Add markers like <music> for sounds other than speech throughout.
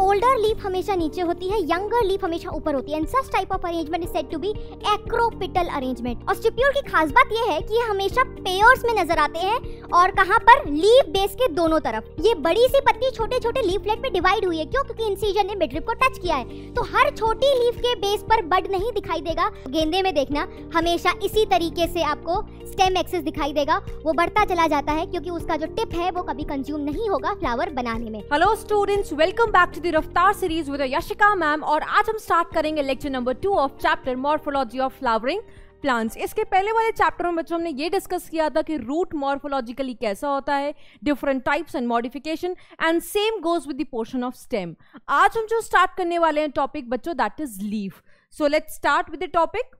Older leaf हमेशा नीचे होती है यंगर लीफ हमेशा ऊपर होती है and such type of arrangement is said to be acropetal arrangement और स्टिप्यूल की खास बात यह है कि ये हमेशा पेयर्स में नजर आते हैं और कहां पर लीफ बेस के दोनों तरफ ये बड़ी सी पत्ती छोटे छोटे लीफलेट में डिवाइड हुई है क्यों क्योंकि इंसीजन ने मिडरिप को टच किया है तो हर छोटी लीफ के बेस पर बड नहीं दिखाई देगा गेंदे में देखना हमेशा इसी तरीके से आपको स्टेम एक्सेस दिखाई देगा वो बढ़ता चला जाता है क्योंकि उसका जो टिप है वो कभी कंज्यूम नहीं होगा फ्लावर बनाने में hello students welcome back to the Raftaar series with Yashika ma'am और आज हम स्टार्ट करेंगे lecture number two of chapter morphology of flowering plants इसके पहले वाले चैप्टर में बच्चों हमने ये डिस्कस किया था कि रूट मॉर्फोलॉजिकली कैसा होता है different types and modification and same goes with the portion of stem आज हम जो स्टार्ट करने वाले हैं टॉपिक बच्चों that is leaf so let start with the topic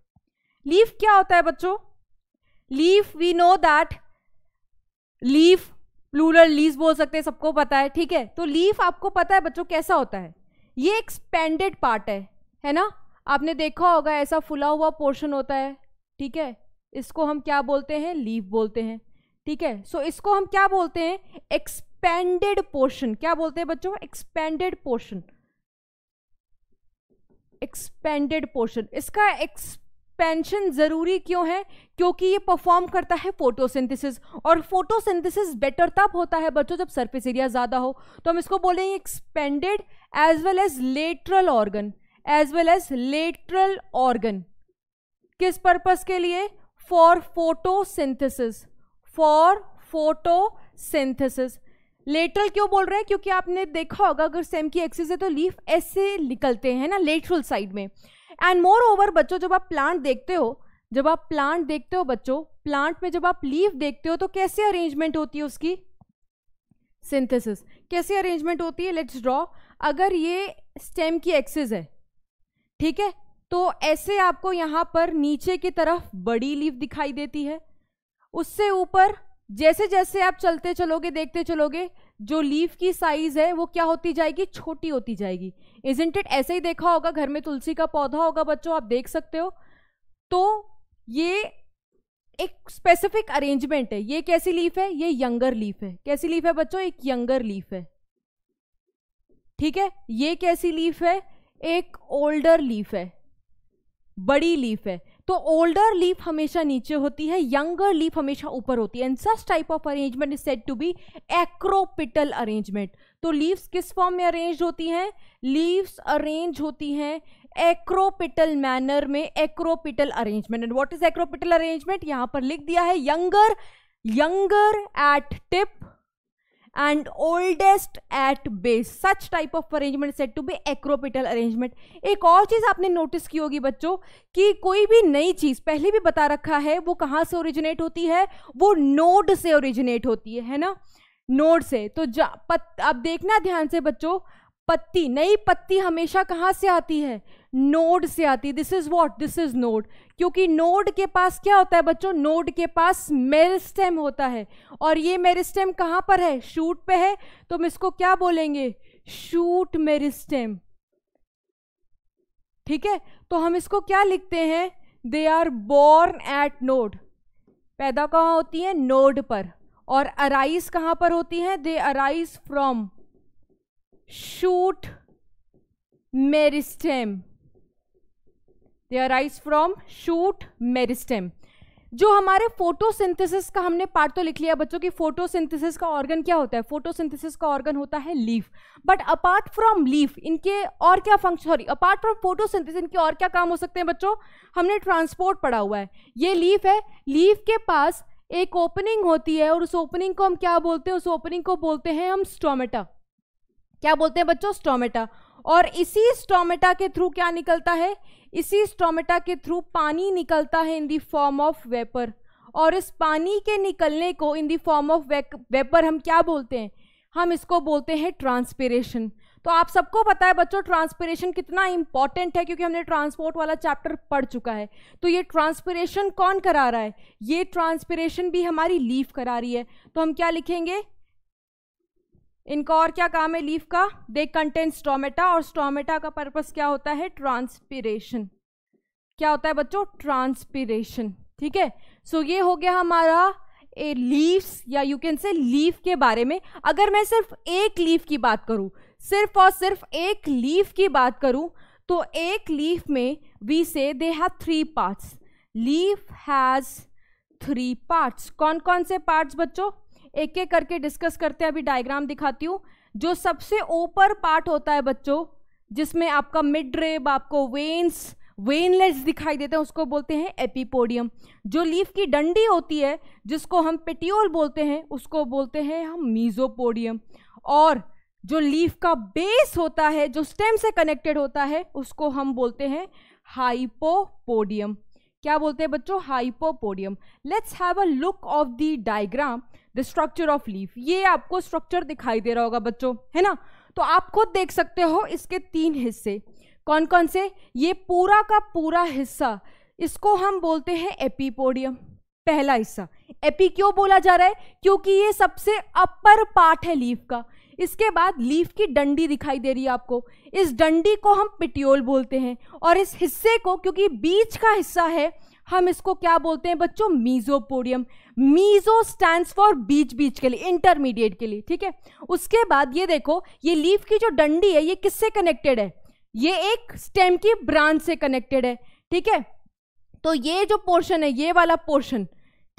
leaf क्या होता है बच्चों leaf we know that leaf plural leaves बोल सकते हैं सबको पता है ठीक है तो लीफ आपको पता है बच्चों कैसा होता है ये एक्सपेंडेड पार्ट है है ना आपने देखा होगा ऐसा फुला हुआ पोर्शन होता है ठीक है इसको हम क्या बोलते हैं लीफ बोलते हैं ठीक है सो so, इसको हम क्या बोलते हैं एक्सपेंडेड पोर्शन क्या बोलते हैं बच्चों एक्सपेंडेड पोर्शन एक्सपेंडेड पोर्शन इसका एक्स पेंशन ज़रूरी क्यों है क्योंकि ये परफॉर्म करता है फोटोसिंथेसिस और फोटोसिंथेसिस बेटर तब होता है बच्चों जब सरफेस एरिया ज़्यादा हो तो हम इसको बोलेंगे expanded as well as lateral organ as well as lateral organ किस पर्पज़ के लिए for photosynthesis for photosynthesis lateral क्यों बोल रहे हैं क्योंकि आपने देखा होगा अगर सेम की एक्सिस है तो लीफ ऐसे निकलते हैं ना लेटरल साइड में एंड मोर ओवर बच्चों जब आप प्लांट देखते हो जब आप प्लांट देखते हो बच्चों प्लांट में जब आप लीव देखते हो तो कैसे अरेंजमेंट होती है उसकी सिंथेसिस कैसे अरेंजमेंट होती है लेट्स ड्रॉ अगर ये स्टेम की एक्सेस है ठीक है तो ऐसे आपको यहां पर नीचे की तरफ बड़ी लीव दिखाई देती है उससे ऊपर जैसे जैसे आप चलते चलोगे देखते चलोगे जो लीफ की साइज़ है वो क्या होती जाएगी छोटी होती जाएगी एजेंटेड इट ऐसे ही देखा होगा घर में तुलसी का पौधा होगा बच्चों आप देख सकते हो तो ये एक स्पेसिफिक अरेंजमेंट है ये कैसी लीफ है ये यंगर लीफ है कैसी लीफ है बच्चों एक यंगर लीफ है ठीक है ये कैसी लीफ है एक ओल्डर लीफ है बड़ी लीफ है तो ओल्डर लीफ हमेशा नीचे होती है यंगर लीफ हमेशा ऊपर होती है and such type of arrangement is set to be acropetal arrangement तो लीव्स किस फॉर्म में अरेंज होती हैं लीव्स अरेंज होती हैं एक्रोपिटल मैनर में acropetal arrangement and what is acropetal arrangement यहां पर लिख दिया है younger younger at tip and oldest at base such type of arrangement said to be acropital arrangement एक और चीज़ आपने नोटिस की होगी बच्चों कि कोई भी नई चीज़ पहले भी बता रखा है वो कहाँ से ओरिजिनेट होती है वो नोड से ओरिजिनेट होती है है ना नोड से तो पत, अब देखना ध्यान से बच्चों पत्ती नई पत्ती हमेशा कहाँ से आती है नोड से आती है this is what this is node क्योंकि नोड के पास क्या होता है बच्चों नोड के पास मेरिस्टेम होता है और ये मेरिस्टेम कहाँ पर है शूट पे है तो हम इसको क्या बोलेंगे शूट मेरिस्टेम ठीक है तो हम इसको क्या लिखते हैं they are born at node पैदा कहाँ होती है नोड पर और अराइज कहाँ पर होती है they arise from shoot meristem they arise from shoot meristem जो हमारे फोटोसिंथेसिस का हमने पार्ट तो लिख लिया बच्चों की फोटोसिंथेसिस का ऑर्गन क्या होता है फोटोसिंथेसिस का ऑर्गन होता है leaf but apart from leaf इनके और क्या function sorry apart from photosynthesis इनके और क्या काम हो सकते हैं बच्चों हमने ट्रांसपोर्ट पड़ा हुआ है ये लीफ है लीफ के पास एक ओपनिंग होती है और उस ओपनिंग को हम क्या बोलते हैं उस ओपनिंग को बोलते हैं हम स्टोमेटा क्या बोलते हैं बच्चों स्टोमेटा और इसी स्टोमेटा के थ्रू क्या निकलता है इसी स्टोमेटा के थ्रू पानी निकलता है in the form of vapour और इस पानी के निकलने को in the form of vapour हम क्या बोलते हैं हम इसको बोलते हैं ट्रांसपेरेशन तो आप सबको पता है बच्चों ट्रांसपीरेशन कितना इंपॉर्टेंट है क्योंकि हमने ट्रांसपोर्ट वाला चैप्टर पढ़ चुका है तो ये ट्रांसपीरेशन कौन करा रहा है ये ट्रांसपीरेशन भी हमारी लीफ करा रही है तो हम क्या लिखेंगे इनका और क्या काम है लीफ का दे कंटेन स्टोमेटा और स्टोमेटा का पर्पस क्या होता है ट्रांसपीरेशन क्या होता है बच्चों ट्रांसपीरेशन ठीक है सो ये हो गया हमारा ए लीव्स या यू कैन से लीफ के बारे में अगर मैं सिर्फ एक लीफ की बात करूं सिर्फ और सिर्फ एक लीफ की बात करूं तो एक लीफ में we say they have three parts leaf has three parts कौन कौन से पार्ट्स बच्चों एक एक करके डिस्कस करते हैं अभी डायग्राम दिखाती हूँ जो सबसे ऊपर पार्ट होता है बच्चों जिसमें आपका मिड रेब आपको वेन्स वेनलेस दिखाई देते हैं उसको बोलते हैं एपीपोडियम जो लीफ की डंडी होती है जिसको हम पेटियोल बोलते हैं उसको बोलते हैं हम मीजोपोडियम और जो लीफ का बेस होता है जो स्टेम से कनेक्टेड होता है उसको हम बोलते हैं हाइपोपोडियम क्या बोलते हैं बच्चों hypopodium let's have a look of the diagram the structure of leaf ये आपको स्ट्रक्चर दिखाई दे रहा होगा बच्चों है ना तो आप खुद देख सकते हो इसके तीन हिस्से कौन कौन से ये पूरा का पूरा हिस्सा इसको हम बोलते हैं एपीपोडियम पहला हिस्सा एपी क्यों बोला जा रहा है क्योंकि ये सबसे अपर पार्ट है लीफ का इसके बाद लीफ की डंडी दिखाई दे रही है आपको इस डंडी को हम पिटियोल बोलते हैं और इस हिस्से को क्योंकि बीच का हिस्सा है हम इसको क्या बोलते हैं बच्चों मीजोपोडियम मीजो स्टैंड फॉर बीच बीच के लिए इंटरमीडिएट के लिए ठीक है उसके बाद ये देखो ये लीफ की जो डंडी है ये किससे कनेक्टेड है ये एक स्टेम की ब्रांच से कनेक्टेड है ठीक है तो ये जो पोर्शन है ये वाला पोर्शन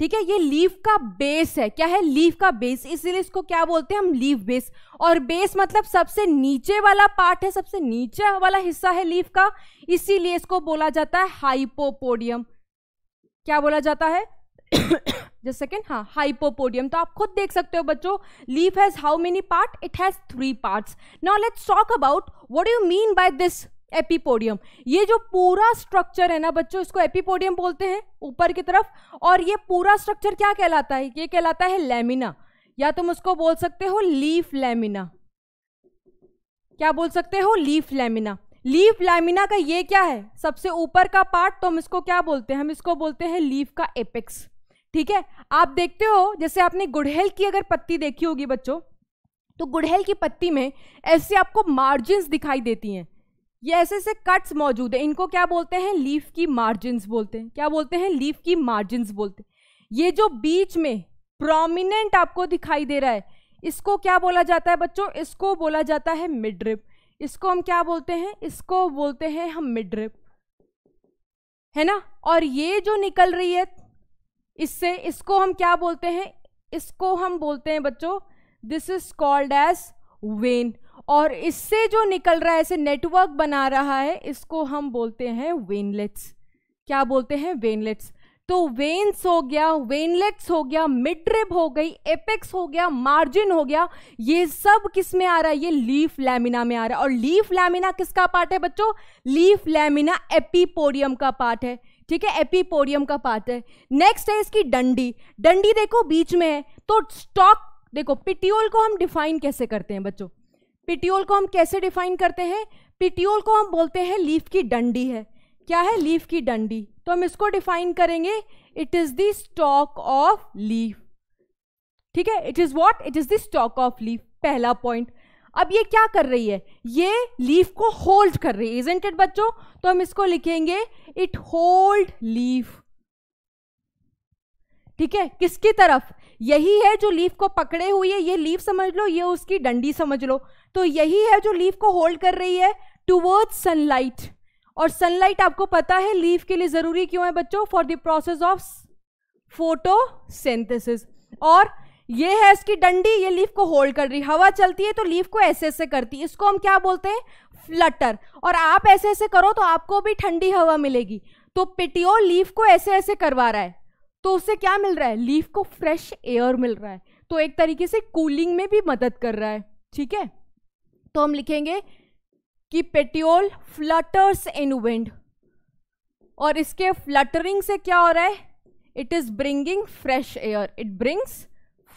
ठीक है ये लीफ का बेस है क्या है लीफ का बेस इसीलिए इसको क्या बोलते हैं हम लीफ बेस और बेस मतलब सबसे नीचे वाला पार्ट है सबसे नीचे वाला हिस्सा है लीफ का इसीलिए इसको बोला जाता है हाइपोपोडियम क्या बोला जाता है जस्ट <coughs> सेकेंड हाँ हाइपोपोडियम तो आप खुद देख सकते हो बच्चों leaf has how many part it has three part now let's talk about what you mean by this epipodium ये जो पूरा स्ट्रक्चर है ना बच्चों इसको एपिपोडियम बोलते हैं ऊपर की तरफ और ये पूरा स्ट्रक्चर क्या कहलाता है ये कहलाता है लेमिना या तुम उसको बोल सकते हो लीफ लेमिना क्या बोल सकते हो लीफ लेमिना लीफ लैमिना का ये क्या है सबसे ऊपर का पार्ट तो हम इसको क्या बोलते हैं हम इसको बोलते हैं लीफ का एपेक्स ठीक है आप देखते हो जैसे आपने गुड़हल की अगर पत्ती देखी होगी बच्चों तो गुड़हल की पत्ती में ऐसे आपको मार्जिन्स दिखाई देती हैं ये ऐसे ऐसे कट्स मौजूद हैं इनको क्या बोलते हैं लीफ की मार्जिन बोलते हैं क्या बोलते हैं लीफ की मार्जिन बोलते हैं ये जो बीच में प्रोमिनेंट आपको दिखाई दे रहा है इसको क्या बोला जाता है बच्चों इसको बोला जाता है मिडरिप इसको हम क्या बोलते हैं इसको बोलते हैं हम मिड्रिप है ना और ये जो निकल रही है इससे इसको हम क्या बोलते हैं इसको हम बोलते हैं बच्चों this is called as vein और इससे जो निकल रहा है ऐसे नेटवर्क बना रहा है इसको हम बोलते हैं वेनलेट्स क्या बोलते हैं वेनलेट्स तो वेन्स हो गया वेनलेट्स हो गया मिड्रिप हो गई एपेक्स हो गया मार्जिन हो गया ये सब किस में आ रहा है ये लीफ लैमिना में आ रहा है और लीफ लैमिना किसका पार्ट है बच्चों लीफ लैमिना एपीपोडियम का पार्ट है ठीक है एपीपोडियम का पार्ट है नेक्स्ट है इसकी डंडी डंडी देखो बीच में है तो स्टॉक देखो पिटियोल को हम डिफाइन कैसे करते हैं बच्चों पिटियोल को हम कैसे डिफाइन करते हैं पिटियोल को हम बोलते हैं लीफ की डंडी है क्या है लीफ की डंडी तो हम इसको डिफाइन करेंगे it is the stalk of leaf ठीक है it is what it is the stalk of leaf पहला पॉइंट अब ये क्या कर रही है ये लीफ को होल्ड कर रही है इजेंट इट बच्चों तो हम इसको लिखेंगे इट होल्ड लीफ ठीक है किसकी तरफ यही है जो लीफ को पकड़े हुई है ये लीफ समझ लो ये उसकी डंडी समझ लो तो यही है जो लीफ को होल्ड कर रही है टूवर्ड्स सनलाइट और सनलाइट आपको पता है लीफ के लिए ज़रूरी क्यों है बच्चों for the process of photosynthesis और ये है इसकी डंडी ये लीफ को होल्ड कर रही हवा चलती है तो लीफ को ऐसे ऐसे करती है इसको हम क्या बोलते हैं फ्लटर और आप ऐसे ऐसे करो तो आपको भी ठंडी हवा मिलेगी तो पिटियो लीफ को ऐसे ऐसे करवा रहा है तो उससे क्या मिल रहा है लीफ को फ्रेश एयर मिल रहा है तो एक तरीके से कूलिंग में भी मदद कर रहा है ठीक है तो हम लिखेंगे कि पेट्रोल फ्लटर्स इन विंड और इसके फ्लटरिंग से क्या हो रहा है it is bringing fresh air it brings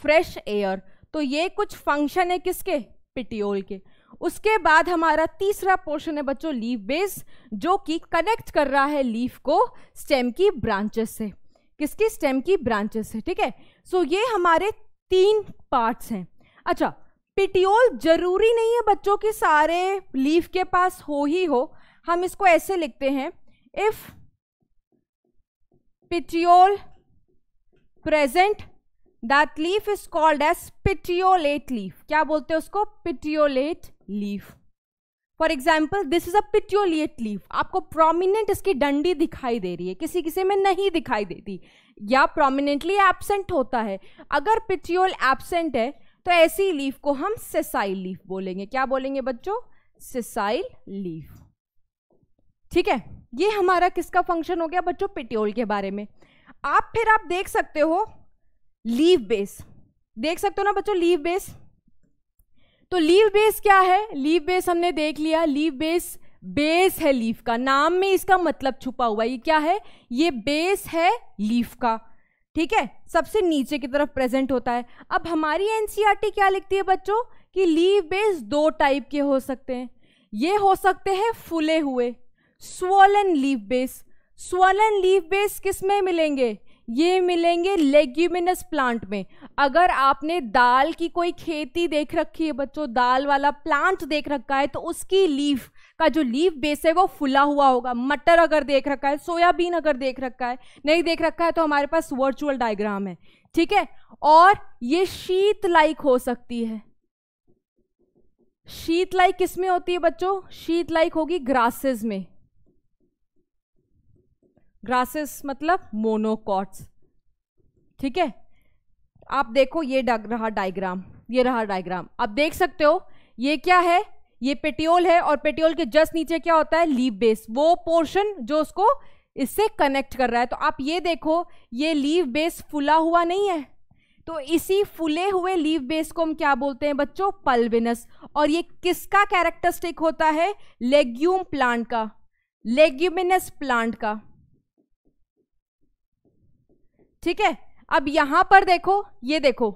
fresh air तो ये कुछ फंक्शन है किसके पिटियोल के उसके बाद हमारा तीसरा पोर्शन है बच्चों लीफ बेस जो कि कनेक्ट कर रहा है लीफ को स्टेम की ब्रांचेस से किसकी स्टेम की ब्रांचेस से ठीक है सो so, ये हमारे तीन पार्ट्स हैं अच्छा पिटियोल जरूरी नहीं है बच्चों के सारे लीफ के पास हो ही हो हम इसको ऐसे लिखते हैं if petiole present that leaf is called as petiolate leaf क्या बोलते हैं उसको petiolate leaf for example this is a petiolate leaf आपको प्रोमिनेंट इसकी डंडी दिखाई दे रही है किसी किसी में नहीं दिखाई देती या प्रोमिनेंटली एबसेंट होता है अगर पिटियोल एबसेंट है तो ऐसी लीफ को हम सेसाइल लीफ बोलेंगे क्या बोलेंगे बच्चों सेसाइल लीफ ठीक है ये हमारा किसका फंक्शन हो गया बच्चों पेटियोल के बारे में आप फिर आप देख सकते हो लीव बेस देख सकते हो ना बच्चों लीव बेस तो लीव बेस क्या है लीव बेस हमने देख लिया लीव बेस बेस है लीफ का नाम में इसका मतलब छुपा हुआ ये क्या है ये बेस है लीफ का ठीक है सबसे नीचे की तरफ प्रेजेंट होता है अब हमारी एनसीईआरटी e क्या लिखती है बच्चों कि लीव बेस दो टाइप के हो सकते हैं ये हो सकते हैं फुले हुए swollen leaf base swollen leaf base किस में मिलेंगे ये मिलेंगे लेग्यूमिनस प्लांट में अगर आपने दाल की कोई खेती देख रखी है बच्चों दाल वाला प्लांट देख रखा है तो उसकी लीफ का जो लीफ बेस है वो फुला हुआ होगा मटर अगर देख रखा है सोयाबीन अगर देख रखा है नहीं देख रखा है तो हमारे पास वर्चुअल डायग्राम है ठीक है और ये शीत लाइक हो सकती है शीत लाइक किसमें होती है बच्चों शीत लाइक होगी ग्रासेस में ग्रासेस मतलब मोनोकॉट्स ठीक है आप देखो ये रहा डायग्राम ये रहा डायग्राम आप देख सकते हो ये क्या है ये पेटियोल है और पेटियोल के जस्ट नीचे क्या होता है लीव बेस वो पोर्शन जो उसको इससे कनेक्ट कर रहा है तो आप ये देखो ये लीव बेस फुला हुआ नहीं है तो इसी फुले हुए लीव बेस को हम क्या बोलते हैं बच्चों पल्विनस और ये किसका कैरेक्टरिस्टिक होता है लेग्यूम प्लांट का लेग्यूमिनस प्लांट का ठीक है अब यहां पर देखो ये देखो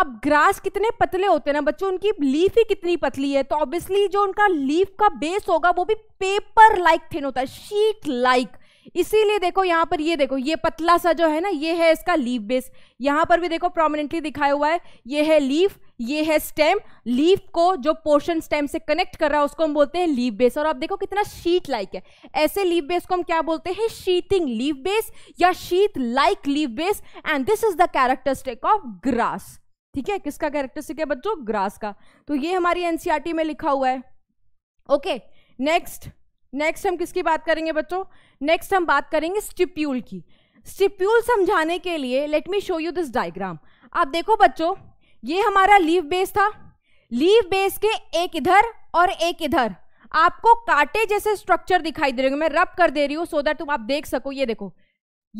अब ग्रास कितने पतले होते हैं ना बच्चों उनकी लीफ ही कितनी पतली है तो ऑब्वियसली जो उनका लीफ का बेस होगा वो भी पेपर लाइक थिन होता है शीट लाइक इसीलिए देखो यहाँ पर ये देखो ये पतला सा जो है ना ये है इसका लीफ बेस यहाँ पर भी देखो प्रोमिनेंटली दिखाया हुआ है ये है लीफ ये है स्टेम लीफ को जो पोर्शन स्टेम से कनेक्ट कर रहा है उसको हम बोलते हैं लीफ बेस और आप देखो कितना शीट लाइक है ऐसे लीफ बेस को हम क्या बोलते हैं शीटिंग लीफ बेस या sheath like leaf base and this is the characteristic of grass ठीक है किसका कैरेक्टरिस्टिक है बच्चों ग्रास का तो ये हमारी एनसीईआरटी e में लिखा हुआ है ओके नेक्स्ट नेक्स्ट हम किसकी बात करेंगे बच्चों नेक्स्ट हम बात करेंगे स्टिप्यूल की स्टिप्यूल समझाने के लिए let me show you this diagram आप देखो बच्चों ये हमारा लीव बेस था लीव बेस के एक इधर और एक इधर आपको कांटे जैसे स्ट्रक्चर दिखाई दे रहे मैं रब कर दे रही हूँ सो दैट तुम आप देख सको ये देखो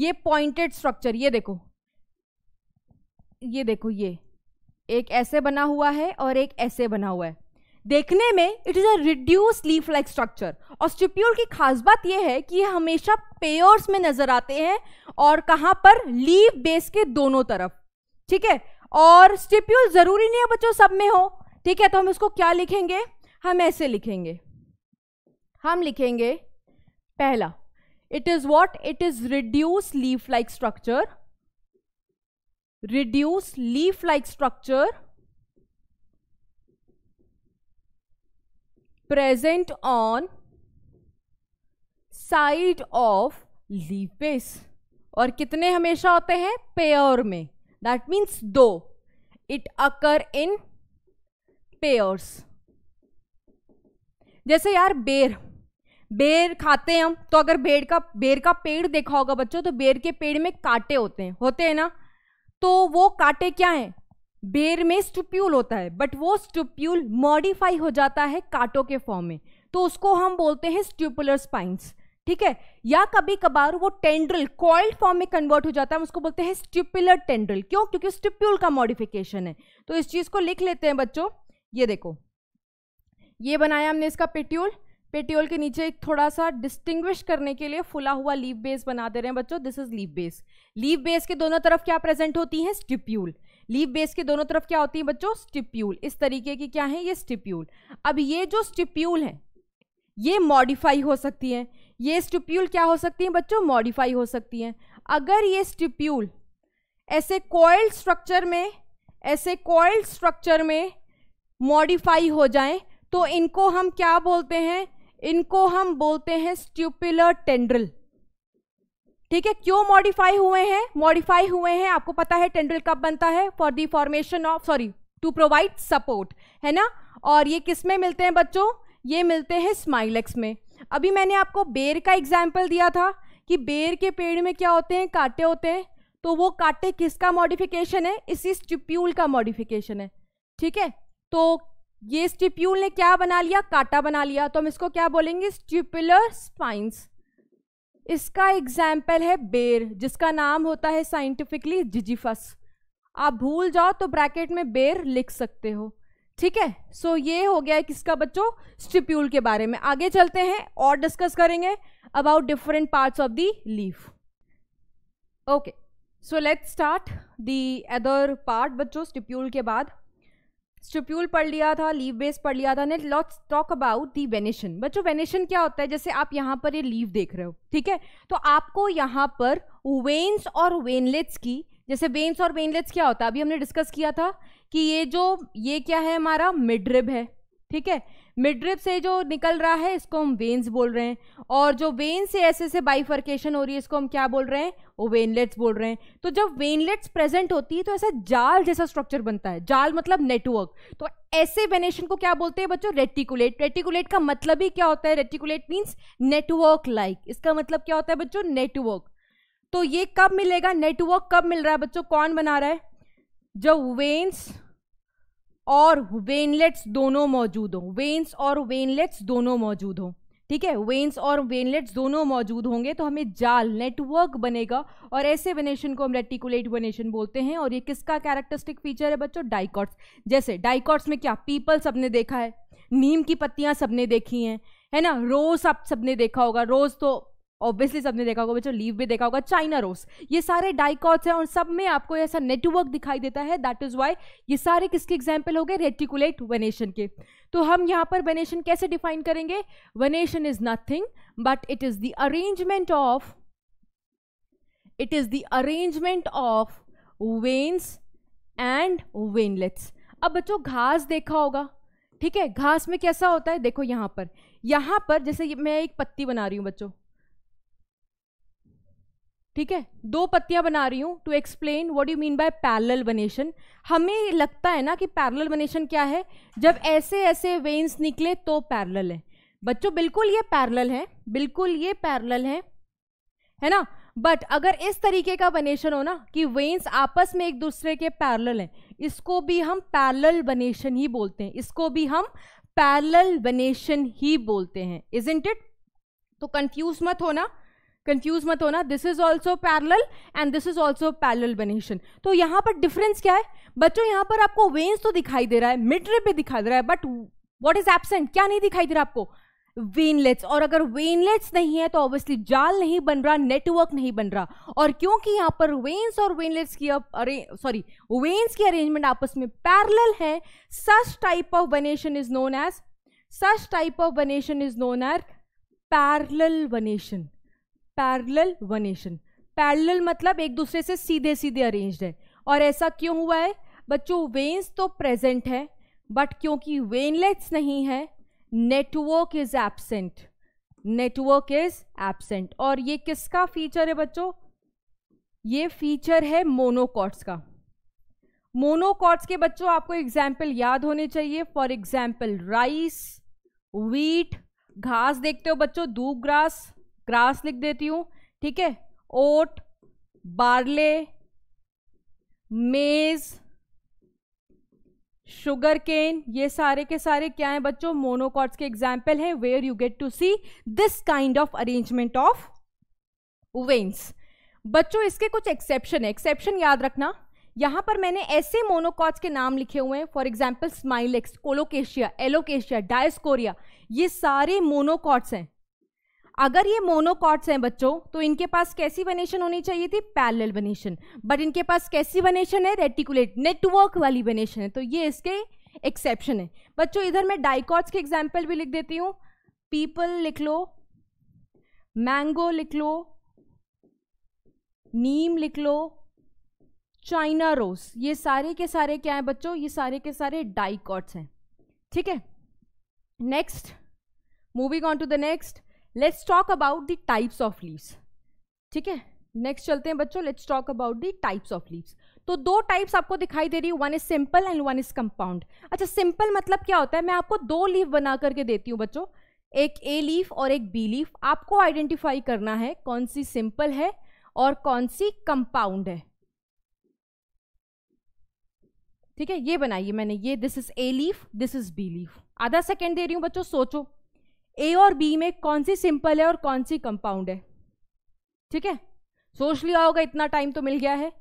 ये पॉइंटेड स्ट्रक्चर ये देखो ये देखो ये एक ऐसे बना हुआ है और एक ऐसे बना हुआ है देखने में it is a reduce leaf like structure और स्टिप्यूल की खास बात यह है कि ये हमेशा पेयर्स में नज़र आते हैं और कहाँ पर लीफ बेस के दोनों तरफ ठीक है और स्टिप्यूल ज़रूरी नहीं है बच्चों सब में हो ठीक है तो हम इसको क्या लिखेंगे हम ऐसे लिखेंगे हम लिखेंगे पहला it is what it is reduce leaf like structure reduce leaf like structure present on side of leaf base और कितने हमेशा होते हैं पेयर में दैट मीन्स दो इट अकर इन पेयर्स जैसे यार बेर बेर खाते हैं हम तो अगर बेर का बेर का पेड़ देखा होगा बच्चों तो बेर के पेड़ में कांटे होते हैं होते हैं ना तो वो कांटे क्या हैं बेर में स्टुप्यूल होता है बट वो स्टुप्यूल मॉडिफाई हो जाता है कांटों के फॉर्म में तो उसको हम बोलते हैं स्ट्यूपुलर स्पाइंस ठीक है या कभी कभार वो टेंड्रल कॉइल्ड फॉर्म में कन्वर्ट हो जाता है हम उसको बोलते हैं स्ट्यूपुलर टेंड्रल क्यों क्योंकि स्टिप्यूल का मॉडिफिकेशन है तो इस चीज़ को लिख लेते हैं बच्चों ये देखो ये बनाया हमने इसका पेट्यूल पेटियोल के नीचे एक थोड़ा सा डिस्टिंग्विश करने के लिए फुला हुआ लीव बेस बना दे रहे हैं बच्चों this is leaf base leaf base के दोनों तरफ क्या प्रेजेंट होती है स्टिप्यूल लीव बेस के दोनों तरफ क्या होती है बच्चों स्टिप्यूल इस तरीके की क्या है ये स्टिप्यूल अब ये जो स्टिप्यूल है ये मॉडिफाई हो सकती है ये स्टिप्यूल क्या हो सकती है बच्चों मॉडिफाई हो सकती है अगर ये स्टिप्यूल ऐसे कॉयल स्ट्रक्चर में ऐसे कॉयल स्ट्रक्चर में मॉडिफाई हो जाए तो इनको हम क्या बोलते हैं इनको हम बोलते हैं स्ट्यूपुलर टेंड्रिल ठीक है क्यों मॉडिफाई हुए हैं मॉडिफाई हुए हैं आपको पता है टेंड्रिल कब बनता है for the formation of sorry to provide support है ना और ये किस में मिलते हैं बच्चों ये मिलते हैं स्माइलेक्स में अभी मैंने आपको बेर का एग्जाम्पल दिया था कि बेर के पेड़ में क्या होते हैं कांटे होते हैं तो वो कांटे किसका मॉडिफिकेशन है इसी स्टिप्यूल का मॉडिफिकेशन है ठीक है तो ये स्टिप्यूल ने क्या बना लिया काटा बना लिया तो हम इसको क्या बोलेंगे स्टिपुलर स्पाइंस इसका एग्जाम्पल है बेर जिसका नाम होता है साइंटिफिकली जिजिफस आप भूल जाओ तो ब्रैकेट में बेर लिख सकते हो ठीक है सो ये हो गया है किसका बच्चों स्टिप्यूल के बारे में आगे चलते हैं और डिस्कस करेंगे about different parts of the leaf okay so let start the other part बच्चों स्टिप्यूल के बाद स्ट्रिप्यूल पढ़ लिया था लीव बेस पढ़ लिया था next let's talk about the venation बच्चों वेनेशन क्या होता है जैसे आप यहाँ पर ये लीव देख रहे हो ठीक है तो आपको यहाँ पर वेन्स और वेनलेट्स की जैसे वेन्स और वेनलेट्स क्या होता है अभी हमने डिस्कस किया था कि ये जो ये क्या है हमारा मिड्रिब है ठीक है मिड्रिप से जो निकल रहा है इसको हम वेन्स बोल रहे हैं और जो वेन से ऐसे से बाइफर्केशन हो रही है इसको हम क्या बोल रहे हैं वो वेनलेट्स बोल रहे हैं तो जब वेनलेट्स प्रेजेंट होती है तो ऐसा जाल जैसा स्ट्रक्चर बनता है जाल मतलब नेटवर्क तो ऐसे वेनेशन को क्या बोलते हैं बच्चों रेटिकुलेट रेटिकुलेट का मतलब ही क्या होता है रेटिकुलेट मीन्स नेटवर्क लाइक इसका मतलब क्या होता है बच्चों नेटवर्क तो ये कब मिलेगा नेटवर्क कब मिल रहा है बच्चों कौन बना रहा है जब वेन्स और वेनलेट्स दोनों मौजूद हों वेन्स और वेनलेट्स दोनों मौजूद हों ठीक है वेन्स और वेनलेट्स दोनों मौजूद होंगे तो हमें जाल नेटवर्क बनेगा और ऐसे वेनेशन को हम रेटिकुलेट वेनेशन बोलते हैं और ये किसका कैरेक्टरिस्टिक फीचर है बच्चों डाइकॉट्स जैसे डाइकॉट्स में क्या पीपल सबने देखा है नीम की पत्तियां सबने देखी हैं है ना रोज आप सबने देखा होगा रोज तो ऑब्वियसली सबने देखा होगा बच्चों लीव भी देखा होगा चाइना रोस ये सारे डाइकॉट्स हैं और सब में आपको ऐसा नेटवर्क दिखाई देता है दैट इज वाई ये सारे किसके एग्जाम्पल हो गए रेटिकुलेट वेनेशन के तो हम यहाँ पर वेनेशन कैसे डिफाइन करेंगे venation is nothing but it is the arrangement of it is the arrangement of veins and veinlets अब बच्चों घास देखा होगा ठीक है घास में कैसा होता है देखो यहाँ पर यहाँ पर जैसे मैं एक पत्ती बना रही हूँ बच्चों ठीक है दो पत्तियां बना रही हूँ to explain what you mean by parallel venation हमें लगता है ना कि पैरेलल वनेशन क्या है जब ऐसे ऐसे वेन्स निकले तो पैरेलल है बच्चों बिल्कुल ये पैरेलल है बिल्कुल ये पैरेलल है है ना बट अगर इस तरीके का वनेशन हो ना कि वेन्स आपस में एक दूसरे के पैरेलल हैं इसको भी हम पैरेलल वनेशन ही बोलते हैं इसको भी हम पैरेलल वनेशन ही बोलते हैं इज इंट इट तो कंफ्यूज मत होना कंफ्यूज मत होना this is also parallel and this is also parallel venation तो यहाँ पर डिफरेंस क्या है बच्चों यहाँ पर आपको वेन्स तो दिखाई दे रहा है मिड रिप पे दिखाई दे रहा है बट वॉट इज एबसेंट क्या नहीं दिखाई दे रहा आपको वेनलेट्स और अगर वेनलेट्स नहीं है तो ऑब्वियसली जाल नहीं बन रहा नेटवर्क नहीं बन रहा और क्योंकि यहाँ पर वेन्स और वेनलेट्स की सॉरी वेन्स की अरेंजमेंट आपस में पैरल है such type of venation is known as such type of venation is known as parallel venation parallel venation parallel मतलब एक दूसरे से सीधे सीधे अरेंज्ड है और ऐसा क्यों हुआ है बच्चों वेन्स तो प्रेजेंट है बट क्योंकि वेनलेट्स नहीं है network is absent network is absent और ये किसका फीचर है बच्चों ये फीचर है मोनोकॉट्स का मोनोकॉट्स के बच्चों आपको एग्जाम्पल याद होने चाहिए फॉर एग्जाम्पल राइस वीट घास देखते हो बच्चों दू ग्रास ग्रास लिख देती हूँ ठीक है ओट बार्ले मेज शुगर केन ये सारे के सारे क्या हैं बच्चों मोनोकॉट्स के एग्जाम्पल हैं where you get to see this kind of arrangement of veins बच्चों इसके कुछ एक्सेप्शन है एक्सेप्शन याद रखना यहां पर मैंने ऐसे मोनोकॉट्स के नाम लिखे हुए हैं for example smilax colocasia alocasia dioscorea ये सारे मोनोकॉट्स हैं अगर ये मोनोकॉट्स हैं बच्चों तो इनके पास कैसी वनेशन होनी चाहिए थी पैरेलल बनेशन बट इनके पास कैसी वनेशन है रेटिकुलेट नेटवर्क वाली वेनेशन है तो ये इसके एक्सेप्शन है बच्चों इधर मैं डाइकॉट्स के एग्जाम्पल भी लिख देती हूँ पीपल लिख लो मैंगो लिख लो नीम लिख लो चाइना रोज ये सारे के सारे क्या हैं बच्चों ये सारे के सारे डाइकॉट्स हैं ठीक है next moving on to the next let's talk about the types of leaves ठीक है नेक्स्ट चलते हैं बच्चों let's talk about the types of leaves तो दो टाइप्स आपको दिखाई दे रही है one is simple and one is compound अच्छा सिंपल मतलब क्या होता है मैं आपको दो लीव बना करके देती हूँ बच्चों एक ए लीफ और एक बी लीफ आपको आइडेंटिफाई करना है कौन सी सिंपल है और कौन सी कंपाउंड है ठीक है ये बनाइए मैंने ये this is A leaf this is B leaf आधा सेकेंड दे रही हूँ बच्चों सोचो ए और बी में कौन सी सिंपल है और कौन सी कंपाउंड है ठीक है सोच लिया होगा इतना टाइम तो मिल गया है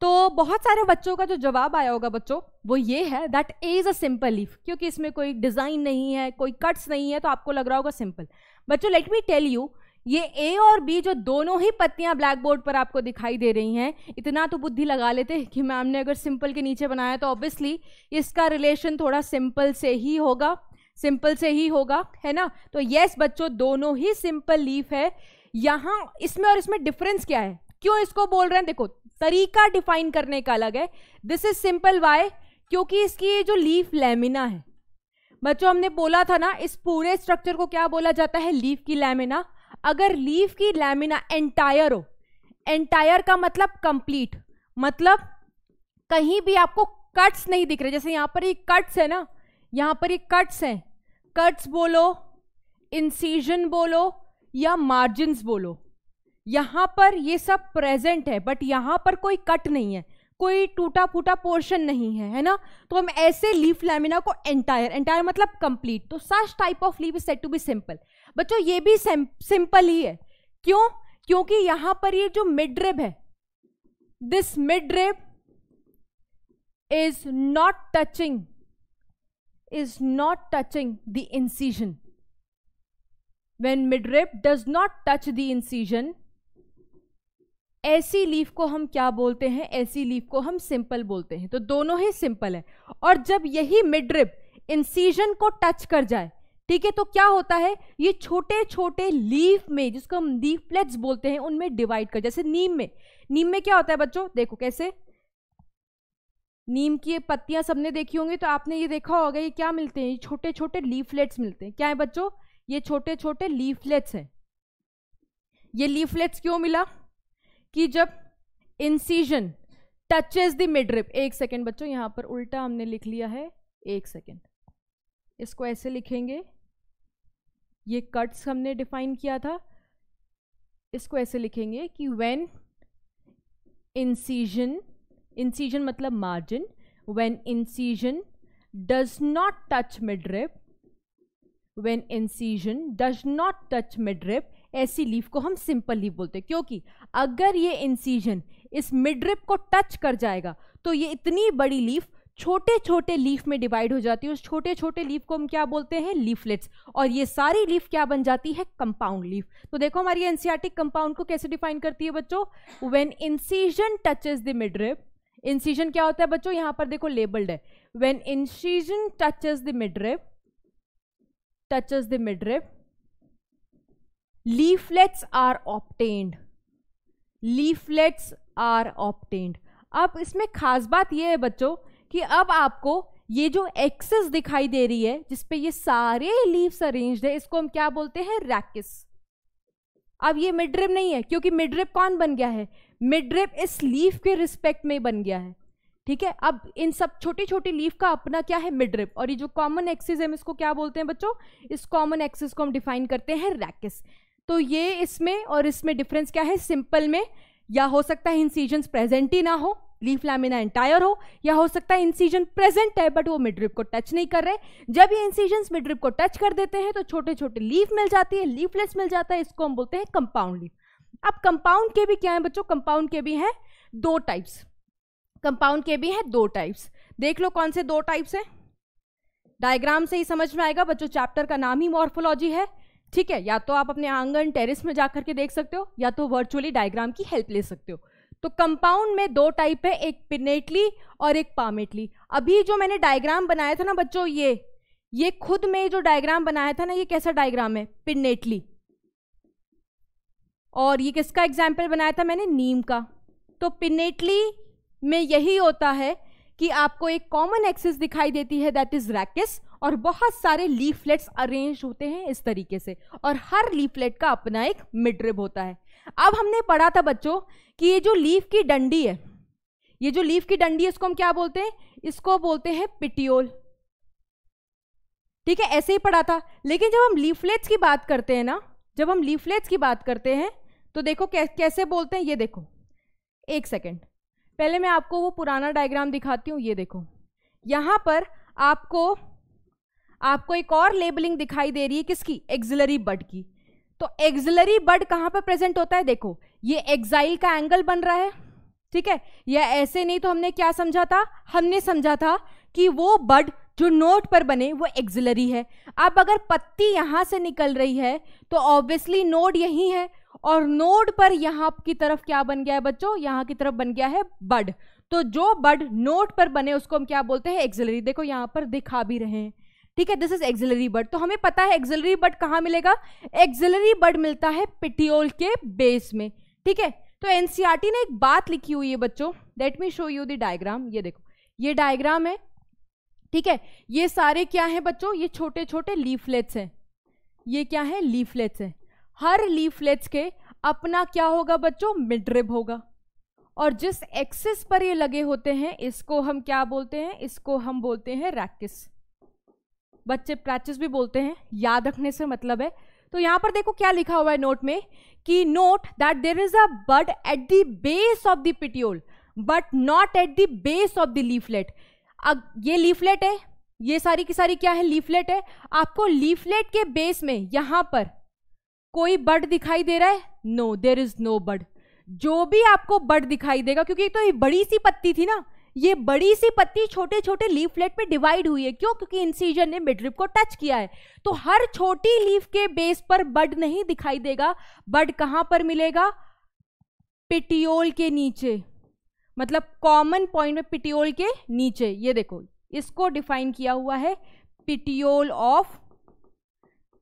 तो बहुत सारे बच्चों का जो जवाब आया होगा बच्चों वो ये है that A is a simple leaf क्योंकि इसमें कोई डिज़ाइन नहीं है कोई कट्स नहीं है तो आपको लग रहा होगा सिंपल बच्चों लेट मी टेल यू ये ए और बी जो दोनों ही पत्तियां ब्लैक बोर्ड पर आपको दिखाई दे रही हैं इतना तो बुद्धि लगा लेते कि मैम ने अगर सिंपल के नीचे बनाया तो ऑब्वियसली इसका रिलेशन थोड़ा सिंपल से ही होगा सिंपल से ही होगा है ना तो यस बच्चों दोनों ही सिंपल लीफ है यहां इसमें और इसमें डिफरेंस क्या है क्यों इसको बोल रहे हैं देखो तरीका डिफाइन करने का अलग है दिस इज सिंपल वाई क्योंकि इसकी ये जो लीफ लेमिना है बच्चों हमने बोला था ना इस पूरे स्ट्रक्चर को क्या बोला जाता है लीफ की लेमिना अगर लीफ की लेमिना एंटायर हो एंटायर का मतलब कंप्लीट मतलब कहीं भी आपको कट्स नहीं दिख रहे जैसे यहां पर ये कट्स है ना यहां पर ये कट्स हैं कट्स बोलो इंसीजन बोलो या मार्जिन्स बोलो यहां पर ये सब प्रेजेंट है बट यहां पर कोई कट नहीं है कोई टूटा फूटा पोर्शन नहीं है है ना तो हम ऐसे लीफ लैमिना को एंटायर एंटायर मतलब कंप्लीट तो such type of leaf is set to be simple बच्चों ये भी सिंपल ही है क्यों क्योंकि यहां पर ये जो मिड रिब है this midrib is not touching is not touching the incision. When midrib does not touch the incision, ऐसी लीफ को हम क्या बोलते हैं ऐसी लीफ को हम सिंपल बोलते हैं तो दोनों ही सिंपल है और जब यही मिडरिप इंसीजन को टच कर जाए ठीक है तो क्या होता है ये छोटे छोटे लीफ में जिसको हम लीफलेट्स बोलते हैं उनमें डिवाइड कर जैसे नीम में नीम में क्या होता है बच्चों देखो कैसे नीम की ये सबने देखी होंगी तो आपने ये देखा होगा ये क्या मिलते हैं ये छोटे छोटे लीफलेट्स मिलते हैं क्या है बच्चों ये छोटे छोटे लीफलेट्स हैं ये लीफलेट्स क्यों मिला कि जब इंसीजन टचेज द मिडरिप एक सेकेंड बच्चों यहां पर उल्टा हमने लिख लिया है एक सेकेंड इसको ऐसे लिखेंगे ये कट्स हमने डिफाइन किया था इसको ऐसे लिखेंगे कि वेन इंसीजन इंसीजन मतलब margin when incision does not touch midrib when incision does not touch midrib ऐसी लीफ को हम सिंपल लीफ बोलते हैं क्योंकि अगर ये इंसीजन इस मिड्रिप को टच कर जाएगा तो ये इतनी बड़ी लीफ छोटे छोटे लीफ में डिवाइड हो जाती है उस छोटे छोटे लीफ को हम क्या बोलते हैं लीफलेट्स और ये सारी लीफ क्या बन जाती है कंपाउंड लीफ तो देखो हमारी एनसीआरटी कंपाउंड e को कैसे डिफाइन करती है बच्चों when incision touches the midrib incision क्या होता है बच्चों यहां पर देखो लेबल्ड है when incision touches the midrib touches the midrib leaflets are obtained leaflets are obtained अब इसमें खास बात यह है बच्चों कि अब आपको ये जो एक्सेस दिखाई दे रही है जिसपे ये सारे लीव्स अरेंज है इसको हम क्या बोलते हैं रैकिस अब ये मिड्रिप नहीं है क्योंकि मिड्रिप कौन बन गया है मिड्रिप इस लीफ के रिस्पेक्ट में बन गया है ठीक है अब इन सब छोटी छोटी लीफ का अपना क्या है मिड्रिप और ये जो कॉमन एक्सिस है हम इसको क्या बोलते हैं बच्चों इस कॉमन एक्सिस को हम डिफाइन करते हैं रैकिस तो ये इसमें और इसमें डिफरेंस क्या है सिंपल में या हो सकता है इंसीजन प्रेजेंट ही ना हो लीफ लैमिना एंटायर हो या हो सकता है इंसीजन प्रेजेंट है बट वो मिड्रिप को टच नहीं कर रहे जब ये इंसीजन मिड्रिप को टच कर देते हैं तो छोटे छोटे लीफ मिल जाती है लीफलेस मिल जाता है इसको हम बोलते हैं कंपाउंड लीफ अब कंपाउंड के भी क्या है बच्चों कंपाउंड के भी हैं दो टाइप्स कंपाउंड के भी हैं दो टाइप्स देख लो कौन से दो टाइप्स हैं डायग्राम से ही समझ में आएगा बच्चों चैप्टर का नाम ही मॉर्फोलॉजी है ठीक है या तो आप अपने आंगन टेरिस में जाकर के देख सकते हो या तो वर्चुअली डायग्राम की हेल्प ले सकते हो तो कंपाउंड में दो टाइप है एक पिनेटली और एक पामेटली अभी जो मैंने डायग्राम बनाया था ना बच्चों ये ये खुद में जो डायग्राम बनाया था ना ये कैसा डायग्राम है पिनेटली और ये किसका एग्जाम्पल बनाया था मैंने नीम का तो पिनेटली में यही होता है कि आपको एक कॉमन एक्सेस दिखाई देती है दैट इज़ रैकिस और बहुत सारे लीफलेट्स अरेंज होते हैं इस तरीके से और हर लीफलेट का अपना एक मिडरिब होता है अब हमने पढ़ा था बच्चों कि ये जो लीफ की डंडी है ये जो लीफ की डंडी है इसको हम क्या बोलते हैं इसको बोलते हैं पिटियोल ठीक है ऐसे ही पढ़ा था लेकिन जब हम लीफलेट्स की बात करते हैं ना जब हम लीफलेट्स की बात करते हैं तो देखो कैसे बोलते हैं ये देखो एक सेकेंड पहले मैं आपको वो पुराना डायग्राम दिखाती हूँ ये देखो यहाँ पर आपको आपको एक और लेबलिंग दिखाई दे रही है किसकी एक्जिलरी बड की तो एक्जिलरी बड कहाँ पर प्रेजेंट होता है देखो ये एक्साइल का एंगल बन रहा है ठीक है या ऐसे नहीं तो हमने क्या समझा था हमने समझा था कि वो बड जो नोट पर बने वो एक्जिलरी है अब अगर पत्ती यहाँ से निकल रही है तो ऑब्वियसली नोड यही है और नोड पर यहाँ की तरफ क्या बन गया है बच्चों यहाँ की तरफ बन गया है बड तो जो बड नोड पर बने उसको हम क्या बोलते हैं एक्सिलरी देखो यहाँ पर दिखा भी रहे हैं ठीक है दिस इज एक्जिलरी बड तो हमें पता है एक्जिलरी बड कहाँ मिलेगा एक्जिलरी बड मिलता है पिटियोल के बेस में ठीक है तो एनसीआरटी e ने एक बात लिखी हुई है बच्चों let me show you the diagram ये देखो ये डायग्राम है ठीक है ये सारे क्या है बच्चों ये छोटे छोटे लीफलेट्स हैं ये क्या है लीफलेट्स हैं हर लीफलेट्स के अपना क्या होगा बच्चों मिडरिब होगा और जिस एक्सिस पर ये लगे होते हैं इसको हम क्या बोलते हैं इसको हम बोलते हैं रैकिस बच्चे प्रैचिस भी बोलते हैं याद रखने से मतलब है तो यहां पर देखो क्या लिखा हुआ है नोट में कि note that there is a bud at the base of the petiole but not at the base of the leaflet अब ये लीफलेट है ये सारी की सारी क्या है लीफलेट है आपको लीफलेट के बेस में यहां पर कोई बर्ड दिखाई दे रहा है no there is no bud जो भी आपको बर्ड दिखाई देगा क्योंकि तो ये बड़ी सी पत्ती थी ना ये बड़ी सी पत्ती छोटे छोटे लीफलेट में डिवाइड हुई है क्यों क्योंकि इंसीजन ने मिडरिप को टच किया है तो हर छोटी लीफ के बेस पर बड नहीं दिखाई देगा बर्ड कहां पर मिलेगा पिटियोल के नीचे मतलब कॉमन पॉइंट में पिटियोल के नीचे ये देखो इसको डिफाइन किया हुआ है petiole of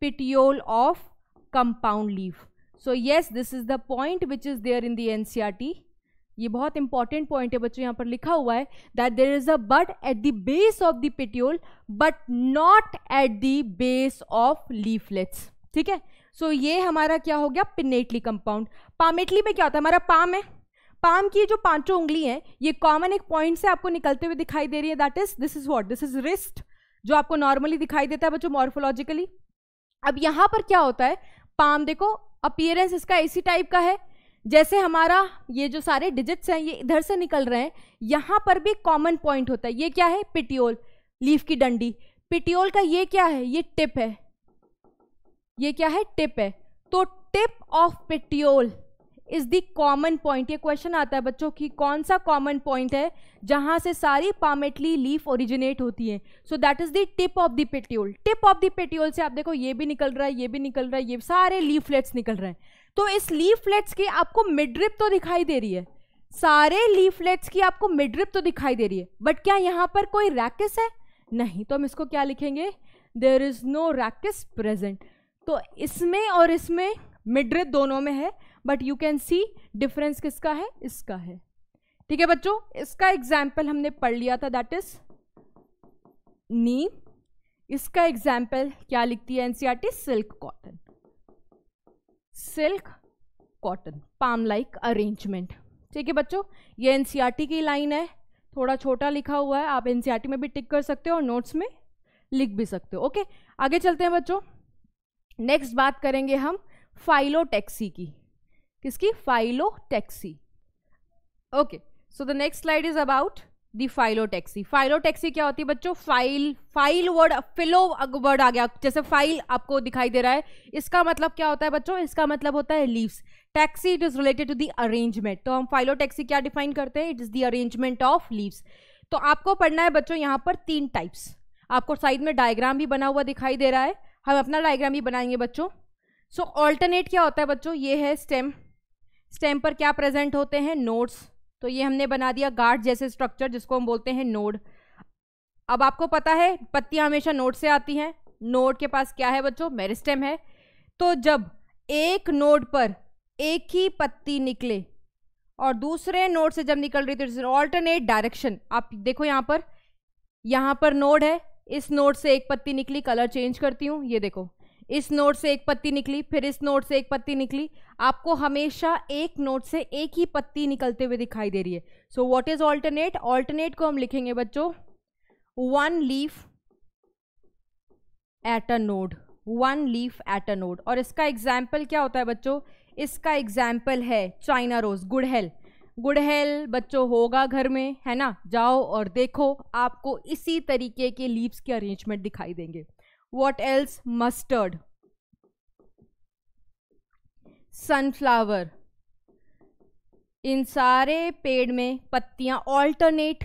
petiole of compound leaf so yes this is the which which is there in the e ये बहुत इंपॉर्टेंट पॉइंट है बच्चों यहाँ पर लिखा हुआ है that there is a bud at the base of the petiole but not at the base of leaflets ठीक है सो ये हमारा क्या हो गया पिनेटली कंपाउंड पामेटली में क्या होता है हमारा पाम है पाम की जो पांचों उंगली है ये कॉमन एक पॉइंट से आपको निकलते हुए दिखाई दे रही है that is this is what this is wrist जो आपको नॉर्मली दिखाई देता है बच्चों मॉर्फोलॉजिकली अब यहाँ पर क्या होता है पाम देखो अपियरेंस इसका इसी टाइप का है जैसे हमारा ये जो सारे डिजिट्स हैं ये इधर से निकल रहे हैं यहाँ पर भी कॉमन पॉइंट होता है ये क्या है पिटियोल लीफ की डंडी पिटियोल का ये क्या है ये टिप है ये क्या है टिप है तो tip of petiole is the common point ये क्वेश्चन आता है बच्चों की कौन सा कॉमन पॉइंट है जहां से सारी पामेटली लीफ ओरिजिनेट होती है so that is the tip of the petiole tip of the petiole से आप देखो ये भी निकल रहा है ये भी निकल रहा है ये सारे लीफलेट्स निकल रहे हैं तो इस लीफलेट्स की आपको मिड्रिप तो दिखाई दे रही है सारे लीफलेट्स की आपको मिड्रिप तो दिखाई दे रही है बट क्या यहाँ पर कोई रैकिस है नहीं तो हम इसको क्या लिखेंगे there is no rachis present तो इसमें और इसमें मिड्रिप दोनों में है but you can see difference किसका है इसका है ठीक है बच्चों इसका एग्जाम्पल हमने पढ़ लिया था दैट इज नी इसका एग्जाम्पल क्या लिखती है NCERT silk cotton silk cotton palm like arrangement ठीक है बच्चों ये एनसीआरटी e की लाइन है थोड़ा छोटा लिखा हुआ है आप एनसीआरटी e में भी टिक कर सकते हो और नोट्स में लिख भी सकते हो ओके आगे चलते हैं बच्चों नेक्स्ट बात करेंगे हम फाइलोटैक्सी की किसकी taxy okay so the next slide is about taxy phyllotaxy क्या होती है बच्चों phyll phyll word phyllo word आ गया जैसे फाइल आपको दिखाई दे रहा है इसका मतलब क्या होता है बच्चों इसका मतलब होता है leaves taxy it is related to the arrangement तो हम टैक्सी क्या डिफाइन करते हैं it is the arrangement of leaves तो आपको पढ़ना है बच्चों यहाँ पर तीन टाइप्स आपको साइड में डायग्राम भी बना हुआ दिखाई दे रहा है हम अपना डायग्राम भी बनाएंगे बच्चों सो so, ऑल्टरनेट क्या होता है बच्चों ये है स्टेम स्टेम पर क्या प्रेजेंट होते हैं नोड्स तो ये हमने बना दिया गार्ड जैसे स्ट्रक्चर जिसको हम बोलते हैं नोड अब आपको पता है पत्तियां हमेशा नोड से आती हैं नोड के पास क्या है बच्चों मेरिस्टेम है तो जब एक नोड पर एक ही पत्ती निकले और दूसरे नोड से जब निकल रही थी ऑल्टरनेट डायरेक्शन आप देखो यहाँ पर यहाँ पर नोड है इस नोड से एक पत्ती निकली कलर चेंज करती हूँ ये देखो इस नोट से एक पत्ती निकली फिर इस नोट से एक पत्ती निकली आपको हमेशा एक नोट से एक ही पत्ती निकलते हुए दिखाई दे रही है so what is alternate alternate को हम लिखेंगे बच्चों one leaf at a node one leaf at a node और इसका एग्जाम्पल क्या होता है बच्चों इसका एग्जाम्पल है चाइना रोज गुड़हेल गुड़हेल बच्चों होगा घर में है ना जाओ और देखो आपको इसी तरीके के लीव्स के अरेंजमेंट दिखाई देंगे what else mustard सनफ्लावर इन सारे पेड़ में पत्तियां ऑल्टरनेट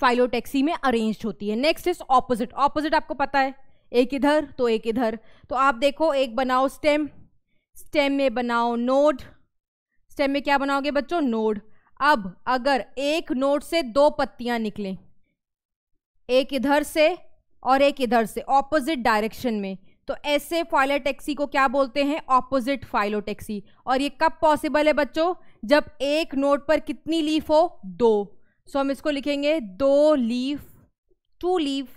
फाइलोटेक्सी में अरेंज होती है नेक्स्ट इज ऑपोजिट ऑपोजिट आपको पता है एक इधर तो एक इधर तो आप देखो एक बनाओ स्टेम स्टेम में बनाओ नोड स्टेम में क्या बनाओगे बच्चों नोड अब अगर एक नोड से दो पत्तियां निकलें एक इधर से और एक इधर से ऑपोजिट डायरेक्शन में तो ऐसे टैक्सी को क्या बोलते हैं ऑपोजिट टैक्सी और ये कब पॉसिबल है बच्चों जब एक नोट पर कितनी लीफ हो दो सो हम इसको लिखेंगे दो leaf two leaf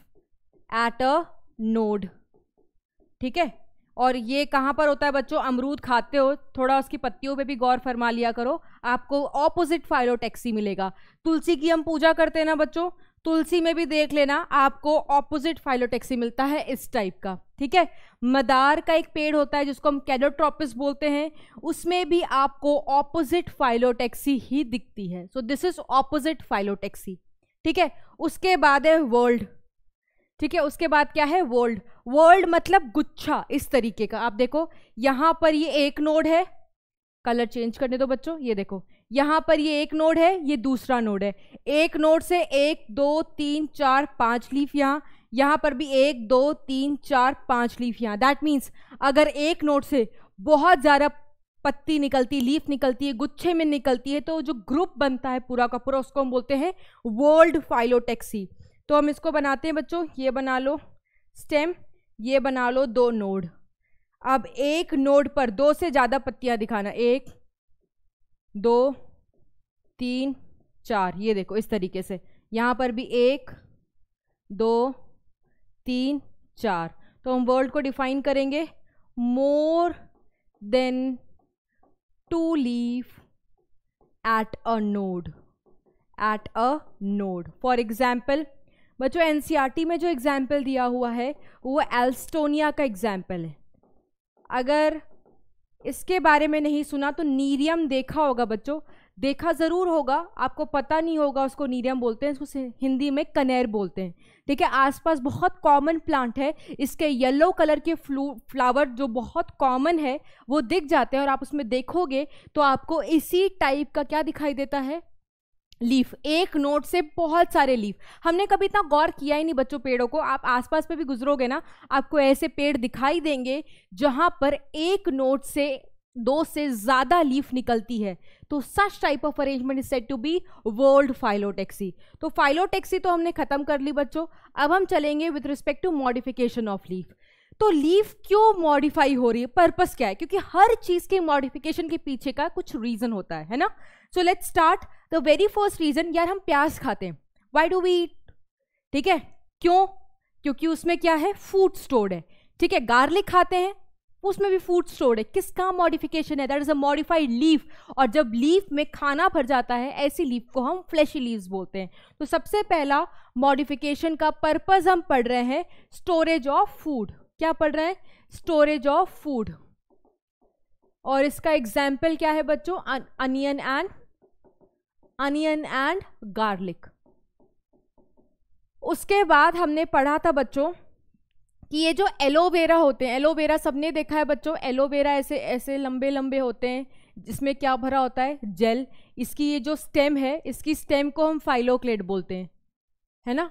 at a node ठीक है और ये कहाँ पर होता है बच्चों अमरूद खाते हो थोड़ा उसकी पत्तियों पे भी गौर फरमा लिया करो आपको ऑपोजिट टैक्सी मिलेगा तुलसी की हम पूजा करते हैं ना बच्चों तुलसी में भी देख लेना आपको ऑपोजिट फाइलोटेक्सी मिलता है इस टाइप का ठीक है मदार का एक पेड़ होता है जिसको हम कैडोट्रोपिस बोलते हैं उसमें भी आपको ऑपोजिट फाइलोटेक्सी ही दिखती है so this is opposite phyllotaxy ठीक है उसके बाद है वर्ल्ड ठीक है उसके बाद क्या है वर्ल्ड वर्ल्ड मतलब गुच्छा इस तरीके का आप देखो यहां पर ये एक नोड है कलर चेंज करने दो बच्चों ये देखो यहाँ पर ये एक नोड है ये दूसरा नोड है एक नोड से एक दो तीन चार पाँच लीफ यहाँ यहाँ पर भी एक दो तीन चार पाँच लीफ यहाँ दैट मीन्स अगर एक नोड से बहुत ज़्यादा पत्ती निकलती लीफ निकलती है गुच्छे में निकलती है तो जो ग्रुप बनता है पूरा का पूरा उसको हम बोलते हैं वर्ल्ड फाइलोटेक्सी तो हम इसको बनाते हैं बच्चों ये बना लो स्टेम ये बना लो दो नोड अब एक नोड पर दो से ज़्यादा पत्तियाँ दिखाना एक दो तीन चार ये देखो इस तरीके से यहाँ पर भी एक दो तीन चार तो हम वर्ल्ड को डिफाइन करेंगे more than two leaf at a node at a node for example बच्चों एन e में जो एग्जाम्पल दिया हुआ है वो एल्स्टोनिया का एग्जाम्पल है अगर इसके बारे में नहीं सुना तो नीरियम देखा होगा बच्चों देखा ज़रूर होगा आपको पता नहीं होगा उसको नीरियम बोलते हैं उसको हिंदी में कनेर बोलते हैं ठीक है आसपास बहुत कॉमन प्लांट है इसके येलो कलर के फ्लू फ्लावर जो बहुत कॉमन है वो दिख जाते हैं और आप उसमें देखोगे तो आपको इसी टाइप का क्या दिखाई देता है लीफ एक नोट से बहुत सारे लीफ हमने कभी इतना गौर किया ही नहीं बच्चों पेड़ों को आप आसपास पे भी गुजरोगे ना आपको ऐसे पेड़ दिखाई देंगे जहाँ पर एक नोट से दो से ज़्यादा लीफ निकलती है तो such type of arrangement is set to be whorled phyllotaxy तो फाइलोटेक्सी तो हमने ख़त्म कर ली बच्चों अब हम चलेंगे with respect to modification of leaf तो लीफ क्यों मॉडिफाई हो रही है पर्पस क्या है क्योंकि हर चीज़ के मॉडिफिकेशन के पीछे का कुछ रीज़न होता है है ना so let's start the very first reason यार हम प्याज खाते हैं वाई डू वी ईट ठीक है क्यों क्योंकि उसमें क्या है फूड स्टोर्ड है ठीक है गार्लिक खाते हैं उसमें भी फूड स्टोर है किसका मॉडिफिकेशन है that is a modified leaf और जब लीफ में खाना भर जाता है ऐसी लीफ को हम फ्लैशी लीव बोलते हैं तो सबसे पहला मॉडिफिकेशन का पर्पज़ हम पढ़ रहे हैं स्टोरेज ऑफ फूड क्या पढ़ रहे हैं स्टोरेज ऑफ फूड और इसका एग्जाम्पल क्या है बच्चों onion and onion and garlic उसके बाद हमने पढ़ा था बच्चों कि ये जो एलोवेरा होते हैं एलोवेरा सबने देखा है बच्चों एलोवेरा ऐसे ऐसे लंबे लंबे होते हैं जिसमें क्या भरा होता है जेल इसकी ये जो स्टेम है इसकी स्टेम को हम फाइलोक्लेट बोलते हैं है ना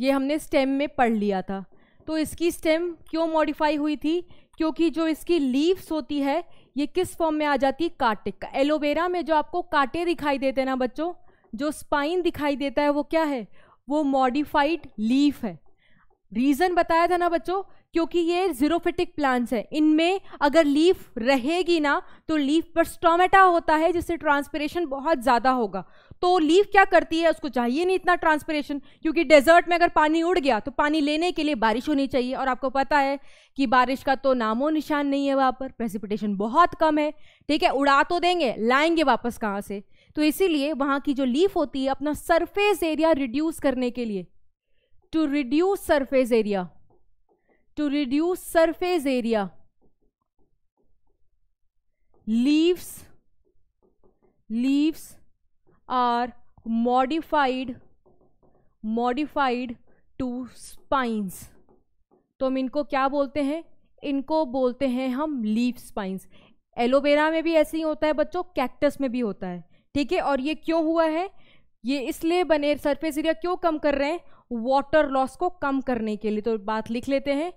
ये हमने स्टेम में पढ़ लिया था तो इसकी स्टेम क्यों मॉडिफाई हुई थी क्योंकि जो इसकी लीव्स होती है ये किस फॉर्म में आ जाती है कार्टिक एलोवेरा में जो आपको कांटे दिखाई देते हैं ना बच्चों जो स्पाइन दिखाई देता है वो क्या है वो मॉडिफाइड लीफ है रीज़न बताया था ना बच्चों क्योंकि ये जीरोफिटिक प्लांट्स हैं इनमें अगर लीफ रहेगी ना तो लीफ पर स्टोमेटा होता है जिससे ट्रांसपेरेशन बहुत ज़्यादा होगा तो लीव क्या करती है उसको चाहिए नहीं इतना ट्रांसपरेशन क्योंकि डेजर्ट में अगर पानी उड़ गया तो पानी लेने के लिए बारिश होनी चाहिए और आपको पता है कि बारिश का तो नामो निशान नहीं है वहाँ पर प्रेसिपिटेशन बहुत कम है ठीक है उड़ा तो देंगे लाएंगे वापस कहाँ से तो इसीलिए वहाँ की जो लीफ होती है अपना सरफेस एरिया रिड्यूस करने के लिए to reduce surface area to reduce surface area leaves leaves are modified modified to spines तो हम इनको क्या बोलते हैं इनको बोलते हैं हम लीफ स्पाइंस एलोवेरा में भी ऐसे ही होता है बच्चों कैक्टस में भी होता है ठीक है और ये क्यों हुआ है ये इसलिए बने सरफेस एरिया क्यों कम कर रहे हैं वाटर लॉस को कम करने के लिए तो बात लिख लेते हैं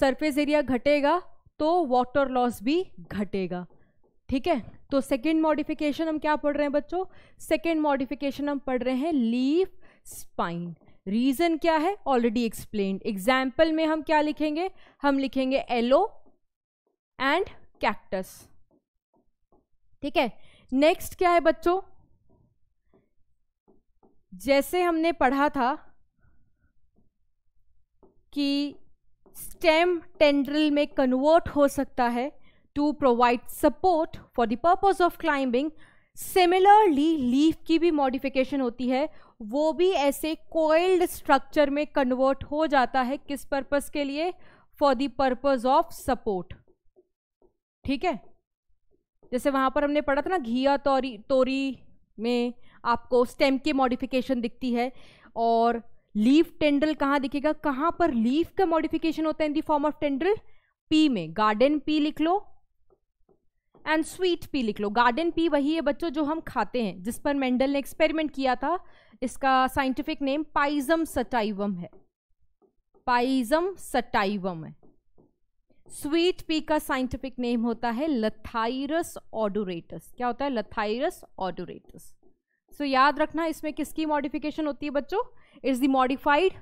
सरफेस एरिया घटेगा तो वाटर लॉस भी घटेगा ठीक है तो सेकेंड मॉडिफिकेशन हम क्या पढ़ रहे हैं बच्चों सेकेंड मॉडिफिकेशन हम पढ़ रहे हैं लीफ स्पाइन रीजन क्या है ऑलरेडी एक्सप्लेन एग्जाम्पल में हम क्या लिखेंगे हम लिखेंगे एलो एंड कैक्टस ठीक है नेक्स्ट क्या है बच्चों जैसे हमने पढ़ा था कि स्टेम टेंड्रिल में कन्वर्ट हो सकता है to provide support for the purpose of climbing similarly leaf की भी मॉडिफिकेशन होती है वो भी ऐसे कोइल्ड स्ट्रक्चर में कन्वर्ट हो जाता है किस पर्पस के लिए for the purpose of support ठीक है जैसे वहां पर हमने पढ़ा था ना घिया तोरी तोरी में आपको स्टेम की मॉडिफिकेशन दिखती है और लीफ टेंडल कहाँ दिखेगा कहाँ पर लीफ का मॉडिफिकेशन होता है in the form of tendril pea में गार्डन पी लिख लो एंड स्वीट पी लिख लो गार्डन पी वही है बच्चों जो हम खाते हैं जिस पर मेंडल ने एक्सपेरिमेंट किया था इसका साइंटिफिक नेम पाइजम सटाइवम है पाइजम सटाइवम है स्वीट पी का साइंटिफिक नेम होता है लथाइरस ऑडोरेटस क्या होता है लथाइरस ऑडोरेटस सो याद रखना इसमें किसकी मॉडिफिकेशन होती है बच्चों is the modified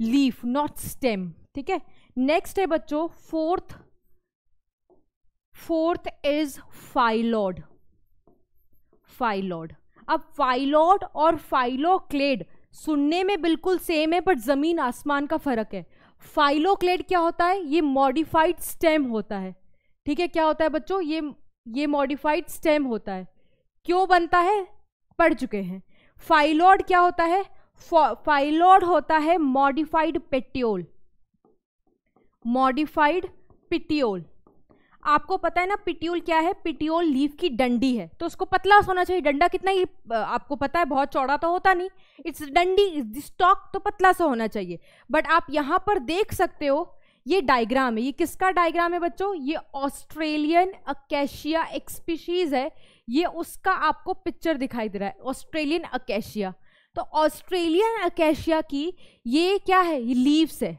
leaf not stem ठीक है नेक्स्ट है बच्चों fourth fourth is phyllode phyllode अब फाइलॉड और फाइलोक्लेड सुनने में बिल्कुल सेम है बट ज़मीन आसमान का फ़र्क है फाइलोक्लेड क्या होता है ये मॉडिफाइड स्टेम होता है ठीक है क्या होता है बच्चों ये ये मॉडिफाइड स्टेम होता है क्यों बनता है पढ़ चुके हैं फाइलॉड क्या होता है फाइलॉड होता है मॉडिफाइड पेटियोल मॉडिफाइड पिटियोल आपको पता है ना पिट्यूल क्या है पिट्यूल लीफ की डंडी है तो उसको पतला होना चाहिए डंडा कितना ही आपको पता है बहुत चौड़ा तो होता नहीं इट्स डंडी स्टॉक तो पतला सा होना चाहिए बट आप यहाँ पर देख सकते हो ये डायग्राम है ये किसका डायग्राम है बच्चों ये ऑस्ट्रेलियन अकेशिया एक्सपीशीज है ये उसका आपको पिक्चर दिखाई दे रहा है ऑस्ट्रेलियन अकेशिया तो ऑस्ट्रेलियन अकेशिया की ये क्या है ये लीव्स है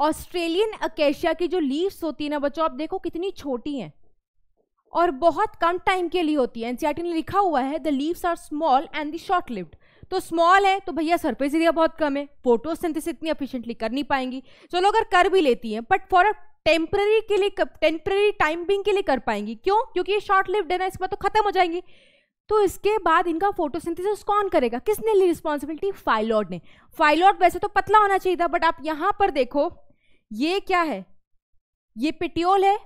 ऑस्ट्रेलियन अकेशिया की जो लीव्स होती है ना बच्चों आप देखो कितनी छोटी हैं और बहुत कम टाइम के लिए होती है एनसीआरटी e ने लिखा हुआ है the leaves are small and the short lived तो स्मॉल है तो भैया सरफेस एरिया बहुत कम है फोटोसिंथेसिस इतनी एफिशिएंटली कर नहीं पाएंगी चलो अगर कर भी लेती हैं बट फॉर अ टेम्पररी के लिए टेम्पररी टाइमिंग के लिए कर पाएंगी क्यों क्योंकि ये शॉर्ट लिव्ड है ना इसमें तो खत्म हो जाएंगी तो इसके बाद इनका फोटोसिंथेसिस कौन करेगा किसने ली रिस्पॉन्सिबिलिटी फाइलॉड ने फाइलॉड वैसे तो पतला होना चाहिए था बट आप यहां पर देखो ये क्या है ये पिटियोल है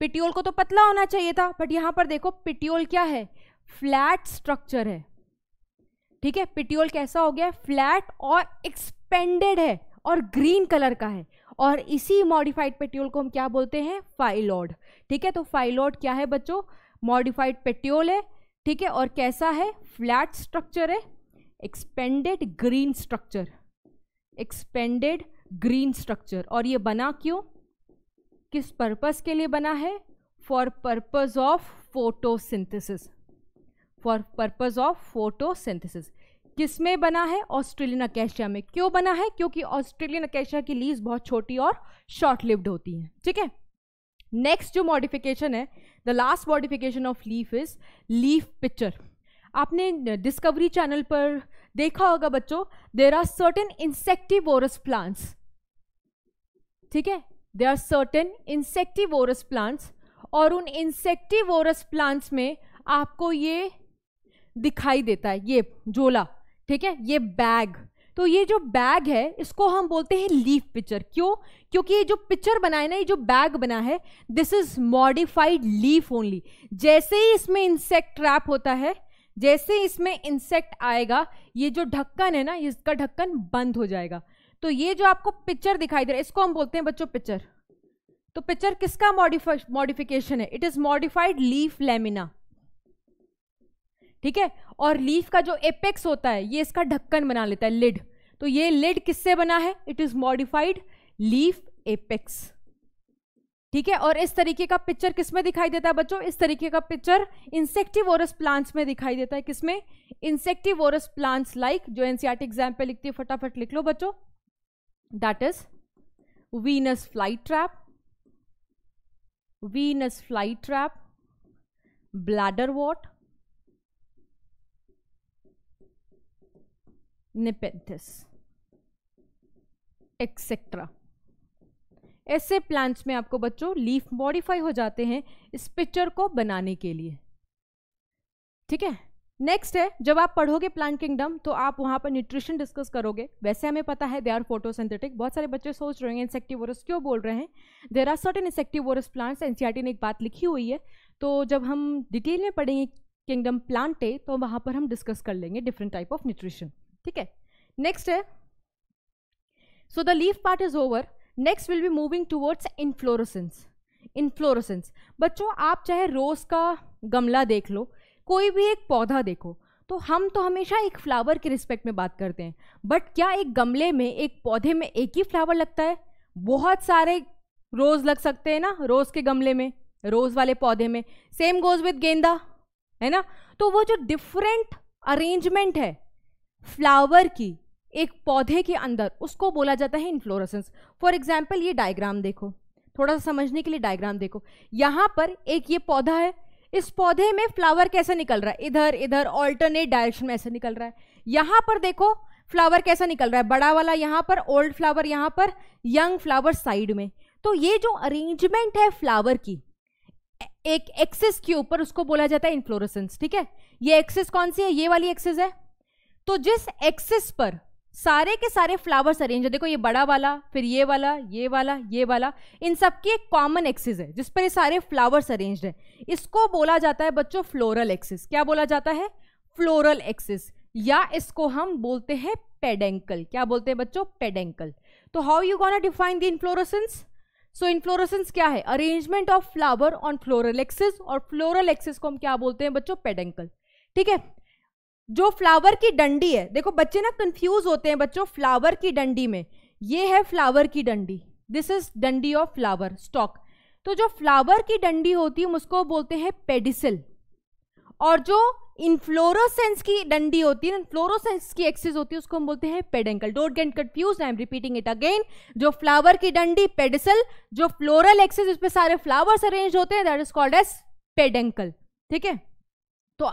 पिटियोल को तो पतला होना चाहिए था बट यहां पर देखो पिटियोल क्या है फ्लैट स्ट्रक्चर है ठीक है पिटियोल कैसा हो गया फ्लैट और एक्सपेंडेड है और ग्रीन कलर का है और इसी मॉडिफाइड पेट्योल को हम क्या बोलते हैं फाइलॉड ठीक है तो फाइलॉड क्या है बच्चों मॉडिफाइड पेट्योल है ठीक है और कैसा है फ्लैट स्ट्रक्चर है expanded green structure expanded green structure और ये बना क्यों किस पर्पस के लिए बना है for purpose of photosynthesis for purpose of photosynthesis किस में बना है ऑस्ट्रेलियन अकेशिया में क्यों बना है क्योंकि ऑस्ट्रेलियन अकेशिया की लीज बहुत छोटी और शॉर्ट लिव्ड होती है ठीक है नेक्स्ट जो मॉडिफिकेशन है the last modification of leaf is leaf picture आपने डिस्कवरी चैनल पर देखा होगा बच्चों there are certain insectivorous plants ठीक है they are certain insectivorous plants और उन इंसेक्टिवोरस प्लांट्स में आपको ये दिखाई देता है ये झोला ठीक है ये बैग तो ये जो बैग है इसको हम बोलते हैं लीफ पिक्चर क्यों क्योंकि ये जो पिक्चर बना है ना ये जो बैग बना है this is modified leaf only जैसे ही इसमें इंसेक्ट ट्रैप होता है जैसे इसमें इंसेक्ट आएगा ये जो ढक्कन है ना इसका ढक्कन बंद हो जाएगा तो ये जो आपको पिक्चर दिखाई दे रहा है इसको हम बोलते हैं बच्चों पिक्चर तो पिक्चर किसका मॉडिफिकेशन है it is modified leaf lamina ठीक है और लीफ का जो एपेक्स होता है ये इसका ढक्कन बना लेता है लिड तो ये लिड किससे बना है it is modified leaf apex ठीक है और इस तरीके का पिक्चर किसमें दिखाई देता है बच्चों इस तरीके का पिक्चर इंसेक्टिवोरस प्लांट्स में दिखाई देता है किसमें इंसेक्टिवोरस प्लांट्स लाइक जो एनसीआरटी एग्जाम पे लिखती है फटाफट लिख लो बच्चों that is Venus fly trap Venus fly trap bladderwort nepenthes etcetera ऐसे प्लांट्स में आपको बच्चों लीफ मॉडिफाई हो जाते हैं इस पिक्चर को बनाने के लिए ठीक है नेक्स्ट है जब आप पढ़ोगे प्लांट किंगडम तो आप वहां पर न्यूट्रिशन डिस्कस करोगे वैसे हमें पता है दे आर फोटोसिंथेटिक बहुत सारे बच्चे सोच रहे हैं इंसेक्टिवोरस क्यों बोल रहे हैं there are certain insectivorous plants NCERT ने एक बात लिखी हुई है तो जब हम डिटेल में पढ़ेंगे किंगडम प्लांटे तो वहां पर हम डिस्कस कर लेंगे डिफरेंट टाइप ऑफ न्यूट्रिशन ठीक है नेक्स्ट है so the leaf part is over next will be moving towards inflorescence inflorescence बच्चों आप चाहे रोज़ का गमला देख लो कोई भी एक पौधा देखो तो हम तो हमेशा एक फ्लावर के रिस्पेक्ट में बात करते हैं बट क्या एक गमले में एक पौधे में एक ही फ्लावर लगता है बहुत सारे रोज़ लग सकते हैं ना रोज़ के गमले में रोज़ वाले पौधे में सेम गोज़ विद गेंदा है ना तो वो जो डिफरेंट अरेंजमेंट है फ्लावर की एक पौधे के अंदर उसको बोला जाता है इन्फ्लोरसेंस फॉर एग्जाम्पल ये डायग्राम देखो थोड़ा सा समझने के लिए डायग्राम देखो यहाँ पर एक ये पौधा है इस पौधे में फ्लावर कैसे निकल रहा है इधर इधर ऑल्टरनेट डायरेक्शन में ऐसे निकल रहा है यहाँ पर देखो फ्लावर कैसा निकल रहा है बड़ा वाला यहाँ पर ओल्ड फ्लावर यहाँ पर यंग फ्लावर साइड में तो ये जो अरेंजमेंट है फ्लावर की एक एक्सेस के ऊपर उसको बोला जाता है इन्फ्लोरसेंस ठीक है ये एक्सेस कौन सी है ये वाली एक्सेस है तो जिस एक्सेस पर सारे के सारे फ्लावर्स अरेंज है देखो ये बड़ा वाला फिर ये वाला ये वाला ये वाला इन सब की एक कॉमन एक्सिस है जिस पर ये सारे फ्लावर्स अरेंज है इसको बोला जाता है बच्चों फ्लोरल एक्सिस क्या बोला जाता है फ्लोरल एक्सिस या इसको हम बोलते हैं पेडेंकल क्या बोलते हैं बच्चों पेडेंकल तो how you gonna define the inflorescence so inflorescence क्या है arrangement of flower on floral axis और फ्लोरल एक्सिस को हम क्या बोलते हैं बच्चों पेडेंकल ठीक है जो फ्लावर की डंडी है देखो बच्चे ना कंफ्यूज होते हैं बच्चों फ्लावर की डंडी में ये है फ्लावर की डंडी दिस इज डंडी ऑफ फ्लावर स्टॉक तो जो फ्लावर की डंडी होती है उसको बोलते हैं पेडिसिल और जो इनफ्लोरोसेंस की डंडी होती है इनफ्लोरोसेंस की एक्सेस होती है उसको हम बोलते हैं peduncle don't get confuse I am repeating it again जो फ्लावर की डंडी पेडिसल जो फ्लोरल एक्सेस उसपे सारे फ्लावर्स अरेंज होते हैं that is called as peduncle ठीक है तो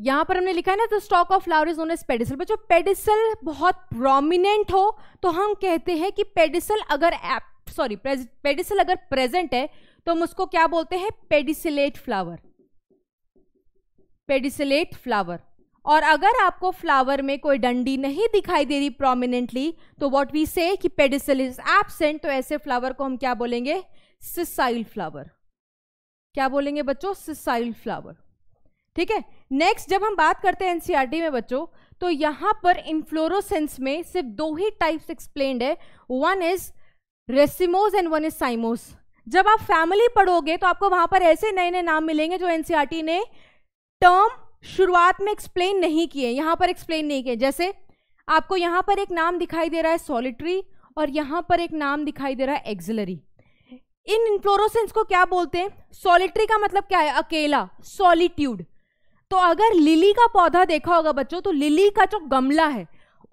यहां पर हमने लिखा है ना the stalk of flower is known as pedicel बच्चों पेडिसल बहुत प्रोमिनेंट हो तो हम कहते हैं कि पेडिसल अगर सॉरी पेडिसल अगर प्रेजेंट है तो हम उसको क्या बोलते हैं पेडिसलेट फ्लावर पेडिसलेट फ्लावर और अगर आपको फ्लावर में कोई डंडी नहीं दिखाई दे रही प्रोमिनेंटली तो वॉट वी से कि पेडिसल इज एबसेंट तो ऐसे फ्लावर को हम क्या बोलेंगे सिसाइल फ्लावर क्या बोलेंगे बच्चों सिसाइल फ्लावर ठीक है नेक्स्ट जब हम बात करते हैं एनसीईआरटी e में बच्चों तो यहां पर इनफ्लोरोसेंस में सिर्फ दो ही टाइप्स एक्सप्लेन्ड है one is racemose and one is cymose जब आप फैमिली पढ़ोगे तो आपको वहां पर ऐसे नए नए नाम मिलेंगे जो एनसीईआरटी e ने टर्म शुरुआत में एक्सप्लेन नहीं किए यहां पर एक्सप्लेन नहीं किए जैसे आपको यहां पर एक नाम दिखाई दे रहा है सॉलिट्री और यहां पर एक नाम दिखाई दे रहा है एक्सिलरी इन इनफ्लोरोसेंस को क्या बोलते हैं सॉलिट्री का मतलब क्या है अकेला सॉलिट्यूड तो अगर लिली का पौधा देखा होगा बच्चों तो लिली का जो गमला है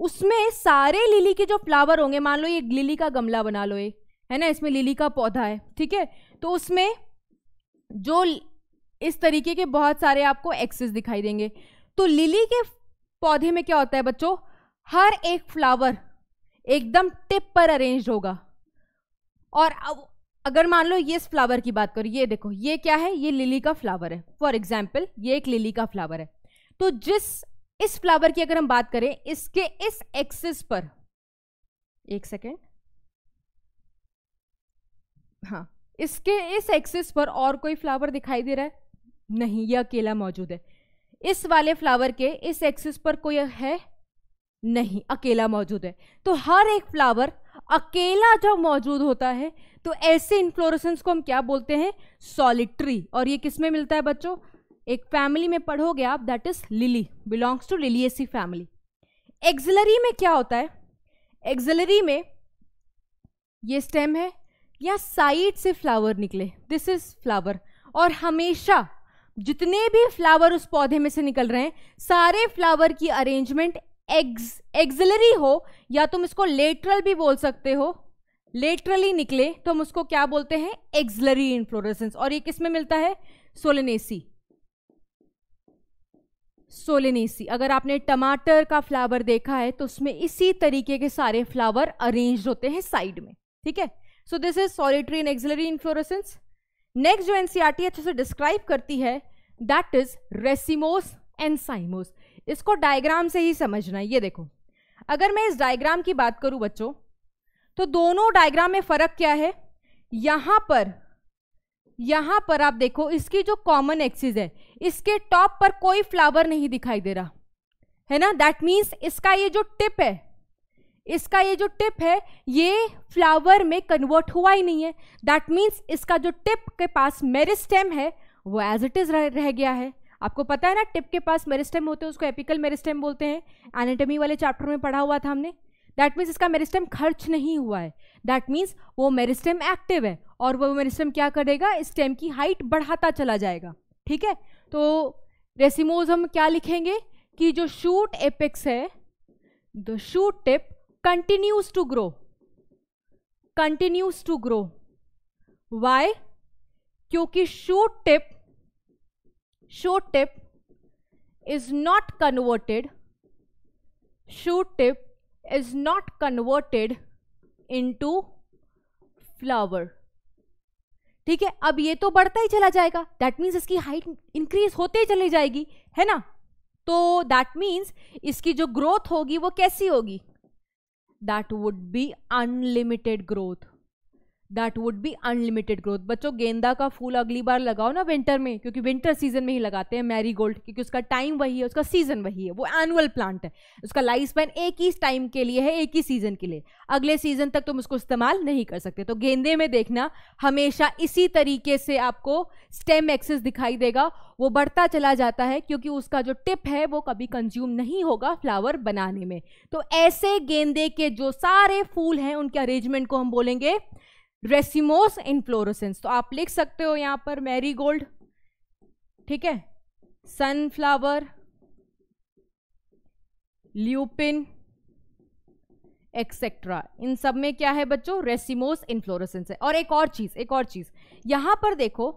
उसमें सारे लिली के जो फ्लावर होंगे मान लो ये लिली का गमला बना लो ये है ना इसमें लिली का पौधा है ठीक है तो उसमें जो इस तरीके के बहुत सारे आपको एक्सेस दिखाई देंगे तो लिली के पौधे में क्या होता है बच्चों हर एक फ्लावर एकदम टिप पर अरेंज होगा और अब अगर मान लो ये इस फ्लावर की बात करो ये देखो ये क्या है ये लिली का फ्लावर है फॉर एग्जाम्पल ये एक लिली का फ्लावर है तो जिस इस फ्लावर की अगर हम बात करें इसके इस एक्सिस पर एक सेकेंड हाँ इसके इस एक्सिस पर और कोई फ्लावर दिखाई दे रहा है नहीं यह अकेला मौजूद है इस वाले फ्लावर के इस एक्सिस पर कोई है नहीं अकेला मौजूद है तो हर एक फ्लावर अकेला जब मौजूद होता है तो ऐसे इन्फ्लोरेसेंस को हम क्या बोलते हैं सॉलिट्री और ये किस में मिलता है बच्चों एक फैमिली में पढ़ोगे आप that is lily belongs to liliaceae family axillary में क्या होता है एक्जलरी में ये स्टेम है या साइड से फ्लावर निकले दिस इज फ्लावर और हमेशा जितने भी फ्लावर उस पौधे में से निकल रहे हैं सारे फ्लावर की अरेंजमेंट एग्ज एक्जलरी हो या तुम इसको लेटरल भी बोल सकते हो लेटरली निकले तो हम उसको क्या बोलते हैं एक्सलरी इनफ्लोरेसेंस और ये किस में मिलता है सोलेनेसी सोलेनेसी अगर आपने टमाटर का फ्लावर देखा है तो उसमें इसी तरीके के सारे फ्लावर अरेंज होते हैं साइड में ठीक है so this is solitary and axillary inflorescence next जो एनसीआरटी e अच्छे से डिस्क्राइब करती है that is racemose and cymose इसको डायग्राम से ही समझना है ये देखो अगर मैं इस डायग्राम की बात करूं बच्चों तो दोनों डायग्राम में फ़र्क क्या है यहां पर यहां पर आप देखो इसकी जो कॉमन एक्सिस है इसके टॉप पर कोई फ्लावर नहीं दिखाई दे रहा है ना दैट मीन्स इसका ये जो टिप है इसका ये जो टिप है ये फ्लावर में कन्वर्ट हुआ ही नहीं है दैट मीन्स इसका जो टिप के पास मेरिस्टेम है वो एज इट इज़ रह गया है आपको पता है ना टिप के पास मेरिस्टेम होते हैं उसको एपिकल मेरिस्टेम बोलते हैं एनेटमी वाले चैप्टर में पढ़ा हुआ था हमने दैट मीन्स इसका मेरिस्टम खर्च नहीं हुआ है दैट मीन्स वो मेरिस्टम एक्टिव है और वो मेरिस्टम क्या करेगा स्टेम की हाइट बढ़ाता चला जाएगा ठीक है तो रेसिमोज हम क्या लिखेंगे कि जो शूट एपिक्स है the shoot tip continues to grow continues to grow why क्योंकि shoot tip shoot tip is not converted shoot tip is not converted into flower ठीक है अब ये तो बढ़ता ही चला जाएगा दैट मीन्स इसकी हाइट इंक्रीज होते ही चली जाएगी है ना तो दैट मीन्स इसकी जो ग्रोथ होगी वो कैसी होगी that would be unlimited growth that would be unlimited growth बच्चों गेंदा का फूल अगली बार लगाओ ना विंटर में क्योंकि विंटर सीजन में ही लगाते हैं मैरी गोल्ड क्योंकि उसका टाइम वही है उसका सीजन वही है वो एनुअल प्लांट है उसका लाइफ स्पैन एक ही टाइम के लिए है एक ही सीजन के लिए अगले सीजन तक तुम उसको इस्तेमाल नहीं कर सकते तो गेंदे में देखना हमेशा इसी तरीके से आपको स्टेम एक्सेस दिखाई देगा वो बढ़ता चला जाता है क्योंकि उसका जो टिप है वो कभी कंज्यूम नहीं होगा फ्लावर बनाने में तो ऐसे गेंदे के जो सारे फूल हैं उनके अरेंजमेंट को हम बोलेंगे रेसिमोस इनफ्लोरोसेंस तो आप लिख सकते हो यहां पर मैरीगोल्ड ठीक है सनफ्लावर ल्यूपिन एक्सेट्रा इन सब में क्या है बच्चों रेसिमोस इनफ्लोरोसेंस है और एक और चीज़ एक और चीज़ यहां पर देखो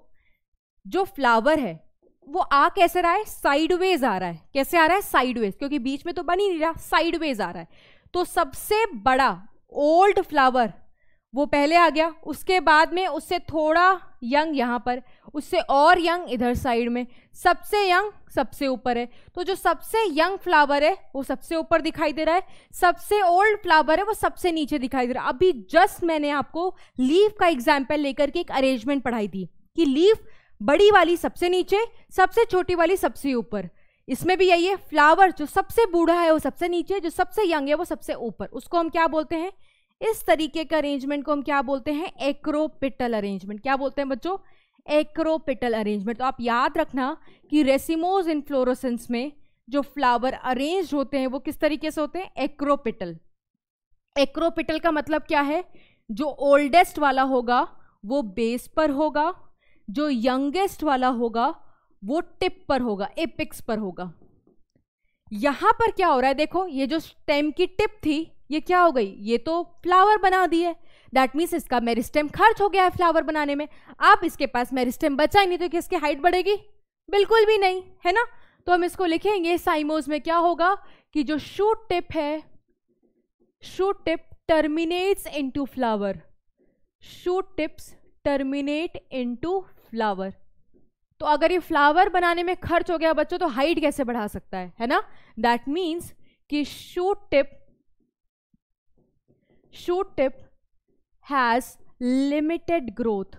जो फ्लावर है वो आ कैसे रहा है साइडवेज आ रहा है कैसे आ रहा है साइडवेज क्योंकि बीच में तो बन ही नहीं रहा साइडवेज आ रहा है तो सबसे बड़ा ओल्ड फ्लावर वो पहले आ गया उसके बाद में उससे थोड़ा यंग यहाँ पर उससे और यंग इधर साइड में सबसे यंग सबसे ऊपर है तो जो सबसे यंग फ्लावर है वो सबसे ऊपर दिखाई दे रहा है सबसे ओल्ड फ्लावर है वो सबसे नीचे दिखाई दे रहा है अभी जस्ट मैंने आपको लीफ का एग्जाम्पल लेकर के एक अरेंजमेंट पढ़ाई थी कि लीफ बड़ी वाली सबसे नीचे सबसे छोटी वाली सबसे ऊपर इसमें भी यही है फ्लावर जो सबसे बूढ़ा है वो सबसे नीचे जो सबसे यंग है वो सबसे ऊपर उसको हम क्या बोलते हैं इस तरीके का अरेंजमेंट को हम क्या बोलते हैं एक्रोपिटल अरेंजमेंट क्या बोलते हैं बच्चों एक्रोपिटल अरेंजमेंट तो आप याद रखना कि रेसिमोज इन्फ्लोरोसेंस में जो फ्लावर अरेंज होते हैं वो किस तरीके से होते हैं एक्रोपिटल एक्रोपिटल का मतलब क्या है जो ओल्डेस्ट वाला होगा वो बेस पर होगा जो यंगेस्ट वाला होगा वो टिप पर होगा एपिक्स पर होगा यहां पर क्या हो रहा है देखो ये जो स्टेम की टिप थी ये क्या हो गई ये तो फ्लावर बना दी है दैट मीन्स इसका मेरिस्टेम खर्च हो गया है फ्लावर बनाने में अब इसके पास मेरिस्टेम बचा ही नहीं तो इसकी हाइट बढ़ेगी बिल्कुल भी नहीं है ना तो हम इसको लिखेंगे साइमोज में क्या होगा कि जो शूट टिप है shoot tip terminates into flower shoot tips terminate into flower तो अगर ये फ्लावर बनाने में खर्च हो गया बच्चों तो हाइट कैसे बढ़ा सकता है है ना दैट मीन्स कि shoot tip shoot tip has limited growth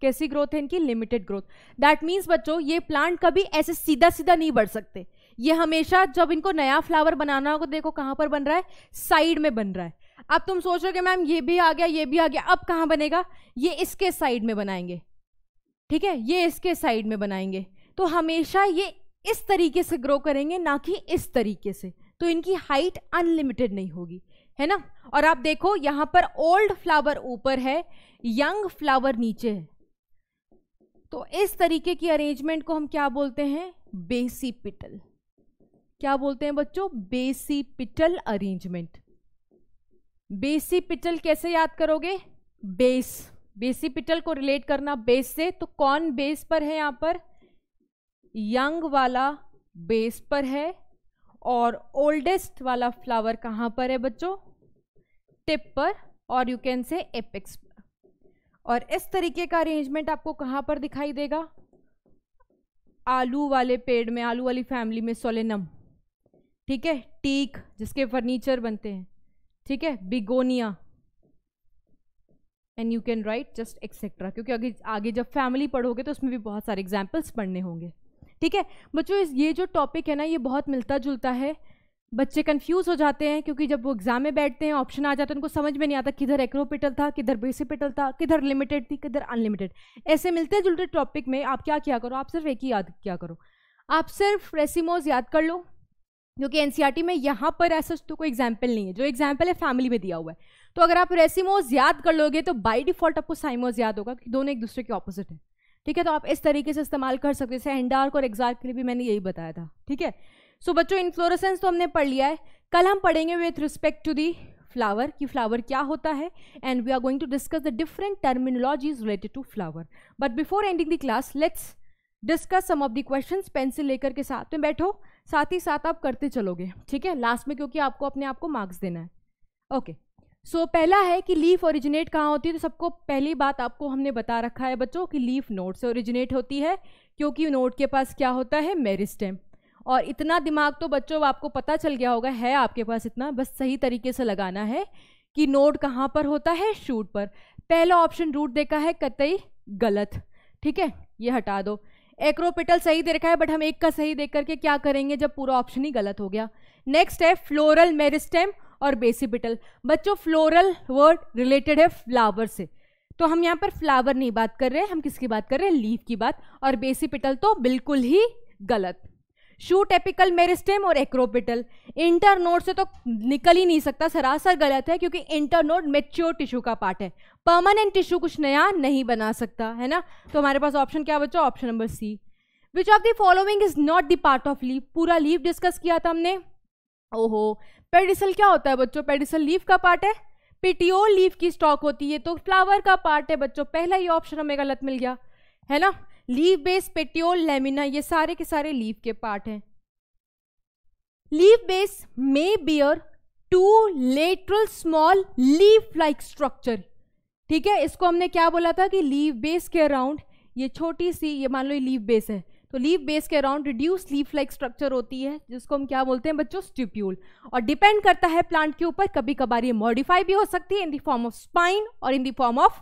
कैसी ग्रोथ है इनकी लिमिटेड ग्रोथ दैट मीन्स बच्चों ये प्लांट कभी ऐसे सीधा सीधा नहीं बढ़ सकते ये हमेशा जब इनको नया फ्लावर बनाना होगा तो देखो कहाँ पर बन रहा है साइड में बन रहा है अब तुम सोच रहे हो कि मैम ये भी आ गया ये भी आ गया अब कहाँ बनेगा ये इसके साइड में बनाएंगे ठीक है ये इसके साइड में बनाएंगे तो हमेशा ये इस तरीके से ग्रो करेंगे ना कि इस तरीके से तो इनकी हाइट अनलिमिटेड नहीं होगी है ना और आप देखो यहां पर ओल्ड फ्लावर ऊपर है यंग फ्लावर नीचे है तो इस तरीके की अरेंजमेंट को हम क्या बोलते हैं बेसी पिटल क्या बोलते हैं बच्चों बेसी पिटल अरेंजमेंट बेसी पिटल कैसे याद करोगे बेस बेसी पिटल को रिलेट करना बेस से तो कौन बेस पर है यहां पर यंग वाला बेस पर है और ओल्डेस्ट वाला फ्लावर कहाँ पर है बच्चों टिप पर और यू कैन से एपेक्स पर और इस तरीके का अरेंजमेंट आपको कहाँ पर दिखाई देगा आलू वाले पेड़ में आलू वाली फैमिली में सोलेनम ठीक है टीक जिसके फर्नीचर बनते हैं ठीक है begonia and you can write just etcetera क्योंकि आगे आगे जब फैमिली पढ़ोगे तो उसमें भी बहुत सारे एग्जाम्पल्स पढ़ने होंगे ठीक है बच्चों इस ये जो टॉपिक है ना ये बहुत मिलता जुलता है बच्चे कंफ्यूज हो जाते हैं क्योंकि जब वो एग्जाम में बैठते हैं ऑप्शन आ जाता है उनको समझ में नहीं आता किधर एक्रोपिटल था किधर बेसिपिटल था किधर लिमिटेड थी किधर अनलिमिटेड ऐसे मिलते जुलते टॉपिक में आप क्या किया करो आप सिर्फ एक ही याद किया करो आप सिर्फ रेसिमोज याद कर लो क्योंकि एन e में यहाँ पर ऐसा तो कोई एग्जाम्पल नहीं है जो एग्जाम्पल है फैमिली में दिया हुआ है तो अगर आप रेसिमोज याद कर लोगे तो बाई डिफॉल्ट आपको साइमोज याद होगा कि दोनों एक दूसरे के ऑपोजिट है ठीक है तो आप इस तरीके से इस्तेमाल कर सकते हैं एंडार्क और एग्जार्क के लिए भी मैंने यही बताया था ठीक है सो so, बच्चों इन्फ्लोरेसेंस तो हमने पढ़ लिया है कल हम पढ़ेंगे with respect to the flower कि फ्लावर क्या होता है and we are going to discuss the different terminologies related to flower but before ending the class let's discuss some of the questions pencil लेकर के साथ में बैठो साथ ही साथ आप करते चलोगे ठीक है लास्ट में क्योंकि आपको अपने आप को मार्क्स देना है ओके okay. सो so, पहला है कि लीफ ओरिजिनेट कहाँ होती है तो सबको पहली बात आपको हमने बता रखा है बच्चों कि लीफ नोट से ओरिजिनेट होती है क्योंकि नोट के पास क्या होता है मेरिस्टेम और इतना दिमाग तो बच्चों आपको पता चल गया होगा है आपके पास इतना बस सही तरीके से लगाना है कि नोट कहाँ पर होता है शूट पर पहला ऑप्शन रूट देखा है कतई गलत ठीक है ये हटा दो एक्रोपिटल सही दे रखा है बट हम एक का सही देख करके क्या करेंगे जब पूरा ऑप्शन ही गलत हो गया नेक्स्ट है फ्लोरल मेरिस्टेम और बेसिपिटल बच्चों फ्लोरल वर्ड रिलेटेड है फ्लावर से तो हम यहाँ पर फ्लावर नहीं बात कर रहे हैं हम किसकी बात कर रहे हैं लीफ की बात और बेसिपिटल तो बिल्कुल ही गलत शूट एपिकल मेरिस्टेम और एक्रोपिटल इंटर नोड से तो निकल ही नहीं सकता सरासर गलत है क्योंकि इंटर नोड मेच्योर टिश्यू का पार्ट है परमानेंट टिश्यू कुछ नया नहीं बना सकता है ना तो हमारे पास ऑप्शन क्या बच्चों option number C which of the following is not the part of leaf पूरा लीव डिस्कस किया था हमने ओहो पेडिसल क्या होता है बच्चों पेडिसल लीफ का पार्ट है पीटीओ लीफ की स्टॉक होती है तो फ्लावर का पार्ट है बच्चों पहला ही ऑप्शन हमें गलत मिल गया है ना लीव बेस पेटियोल लेमिना ये सारे के सारे लीव के पार्ट हैं leaf base may bear two lateral small leaf like structure ठीक है इसको हमने क्या बोला था कि लीव बेस के अराउंड ये छोटी सी ये मान लो ये लीव बेस है तो लीव बेस के around reduce leaf like structure होती है जिसको हम क्या बोलते हैं बच्चों स्टिप्यूल और डिपेंड करता है प्लांट के ऊपर कभी कभार ये मॉडिफाई भी हो सकती है in the form of spine और in the form of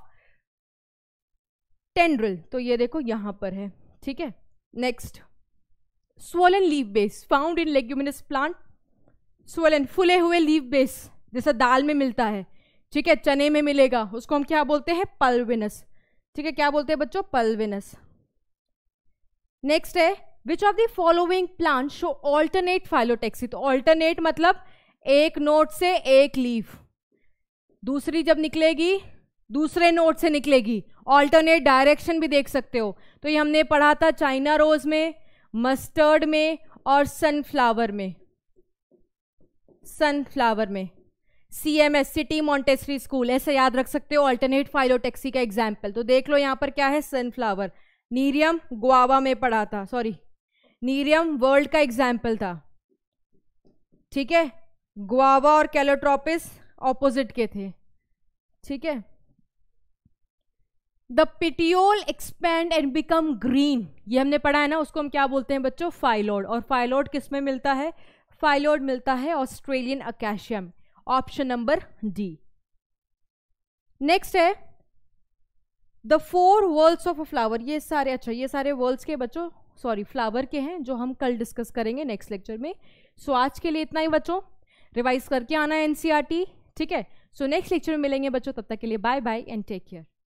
tendril तो ये देखो यहां पर है ठीक है next swollen leaf base found in leguminous plant swollen फुले हुए लीव बेस जैसा दाल में मिलता है ठीक है चने में मिलेगा उसको हम क्या बोलते हैं पल्विनस ठीक है क्या बोलते हैं बच्चों पल्विनस नेक्स्ट है which of the following plant show alternate phyllotaxy तो ऑल्टरनेट मतलब एक नोट से एक लीफ दूसरी जब निकलेगी दूसरे नोट से निकलेगी ऑल्टरनेट डायरेक्शन भी देख सकते हो तो ये हमने पढ़ा था चाइना रोज में मस्टर्ड में और सनफ्लावर में सनफ्लावर में C M S City Montessori School ऐसे याद रख सकते हो ऑल्टरनेट फाइलोटेक्सी का एग्जाम्पल तो देख लो यहाँ पर क्या है सनफ्लावर नीरियम गुआवा में पढ़ा था सॉरी नीरियम वर्ल्ड का एग्जाम्पल था ठीक है गुआवा और कैलोट्रोपिस ऑपोजिट के थे ठीक है the petiole expand and become green ये हमने पढ़ा है ना उसको हम क्या बोलते हैं बच्चों फाइलोड और फाइलोड किस में मिलता है फाइलोड मिलता है Australian acacia option number D next है the four whorls of a flower ये सारे अच्छा ये सारे वर्ल्ड्स के बच्चों सॉरी फ्लावर के हैं जो हम कल डिस्कस करेंगे नेक्स्ट लेक्चर में सो so, आज के लिए इतना ही बच्चों रिवाइज करके आना है एनसीईआरटी e ठीक है सो नेक्स्ट लेक्चर में मिलेंगे बच्चों तब तक के लिए bye bye and take care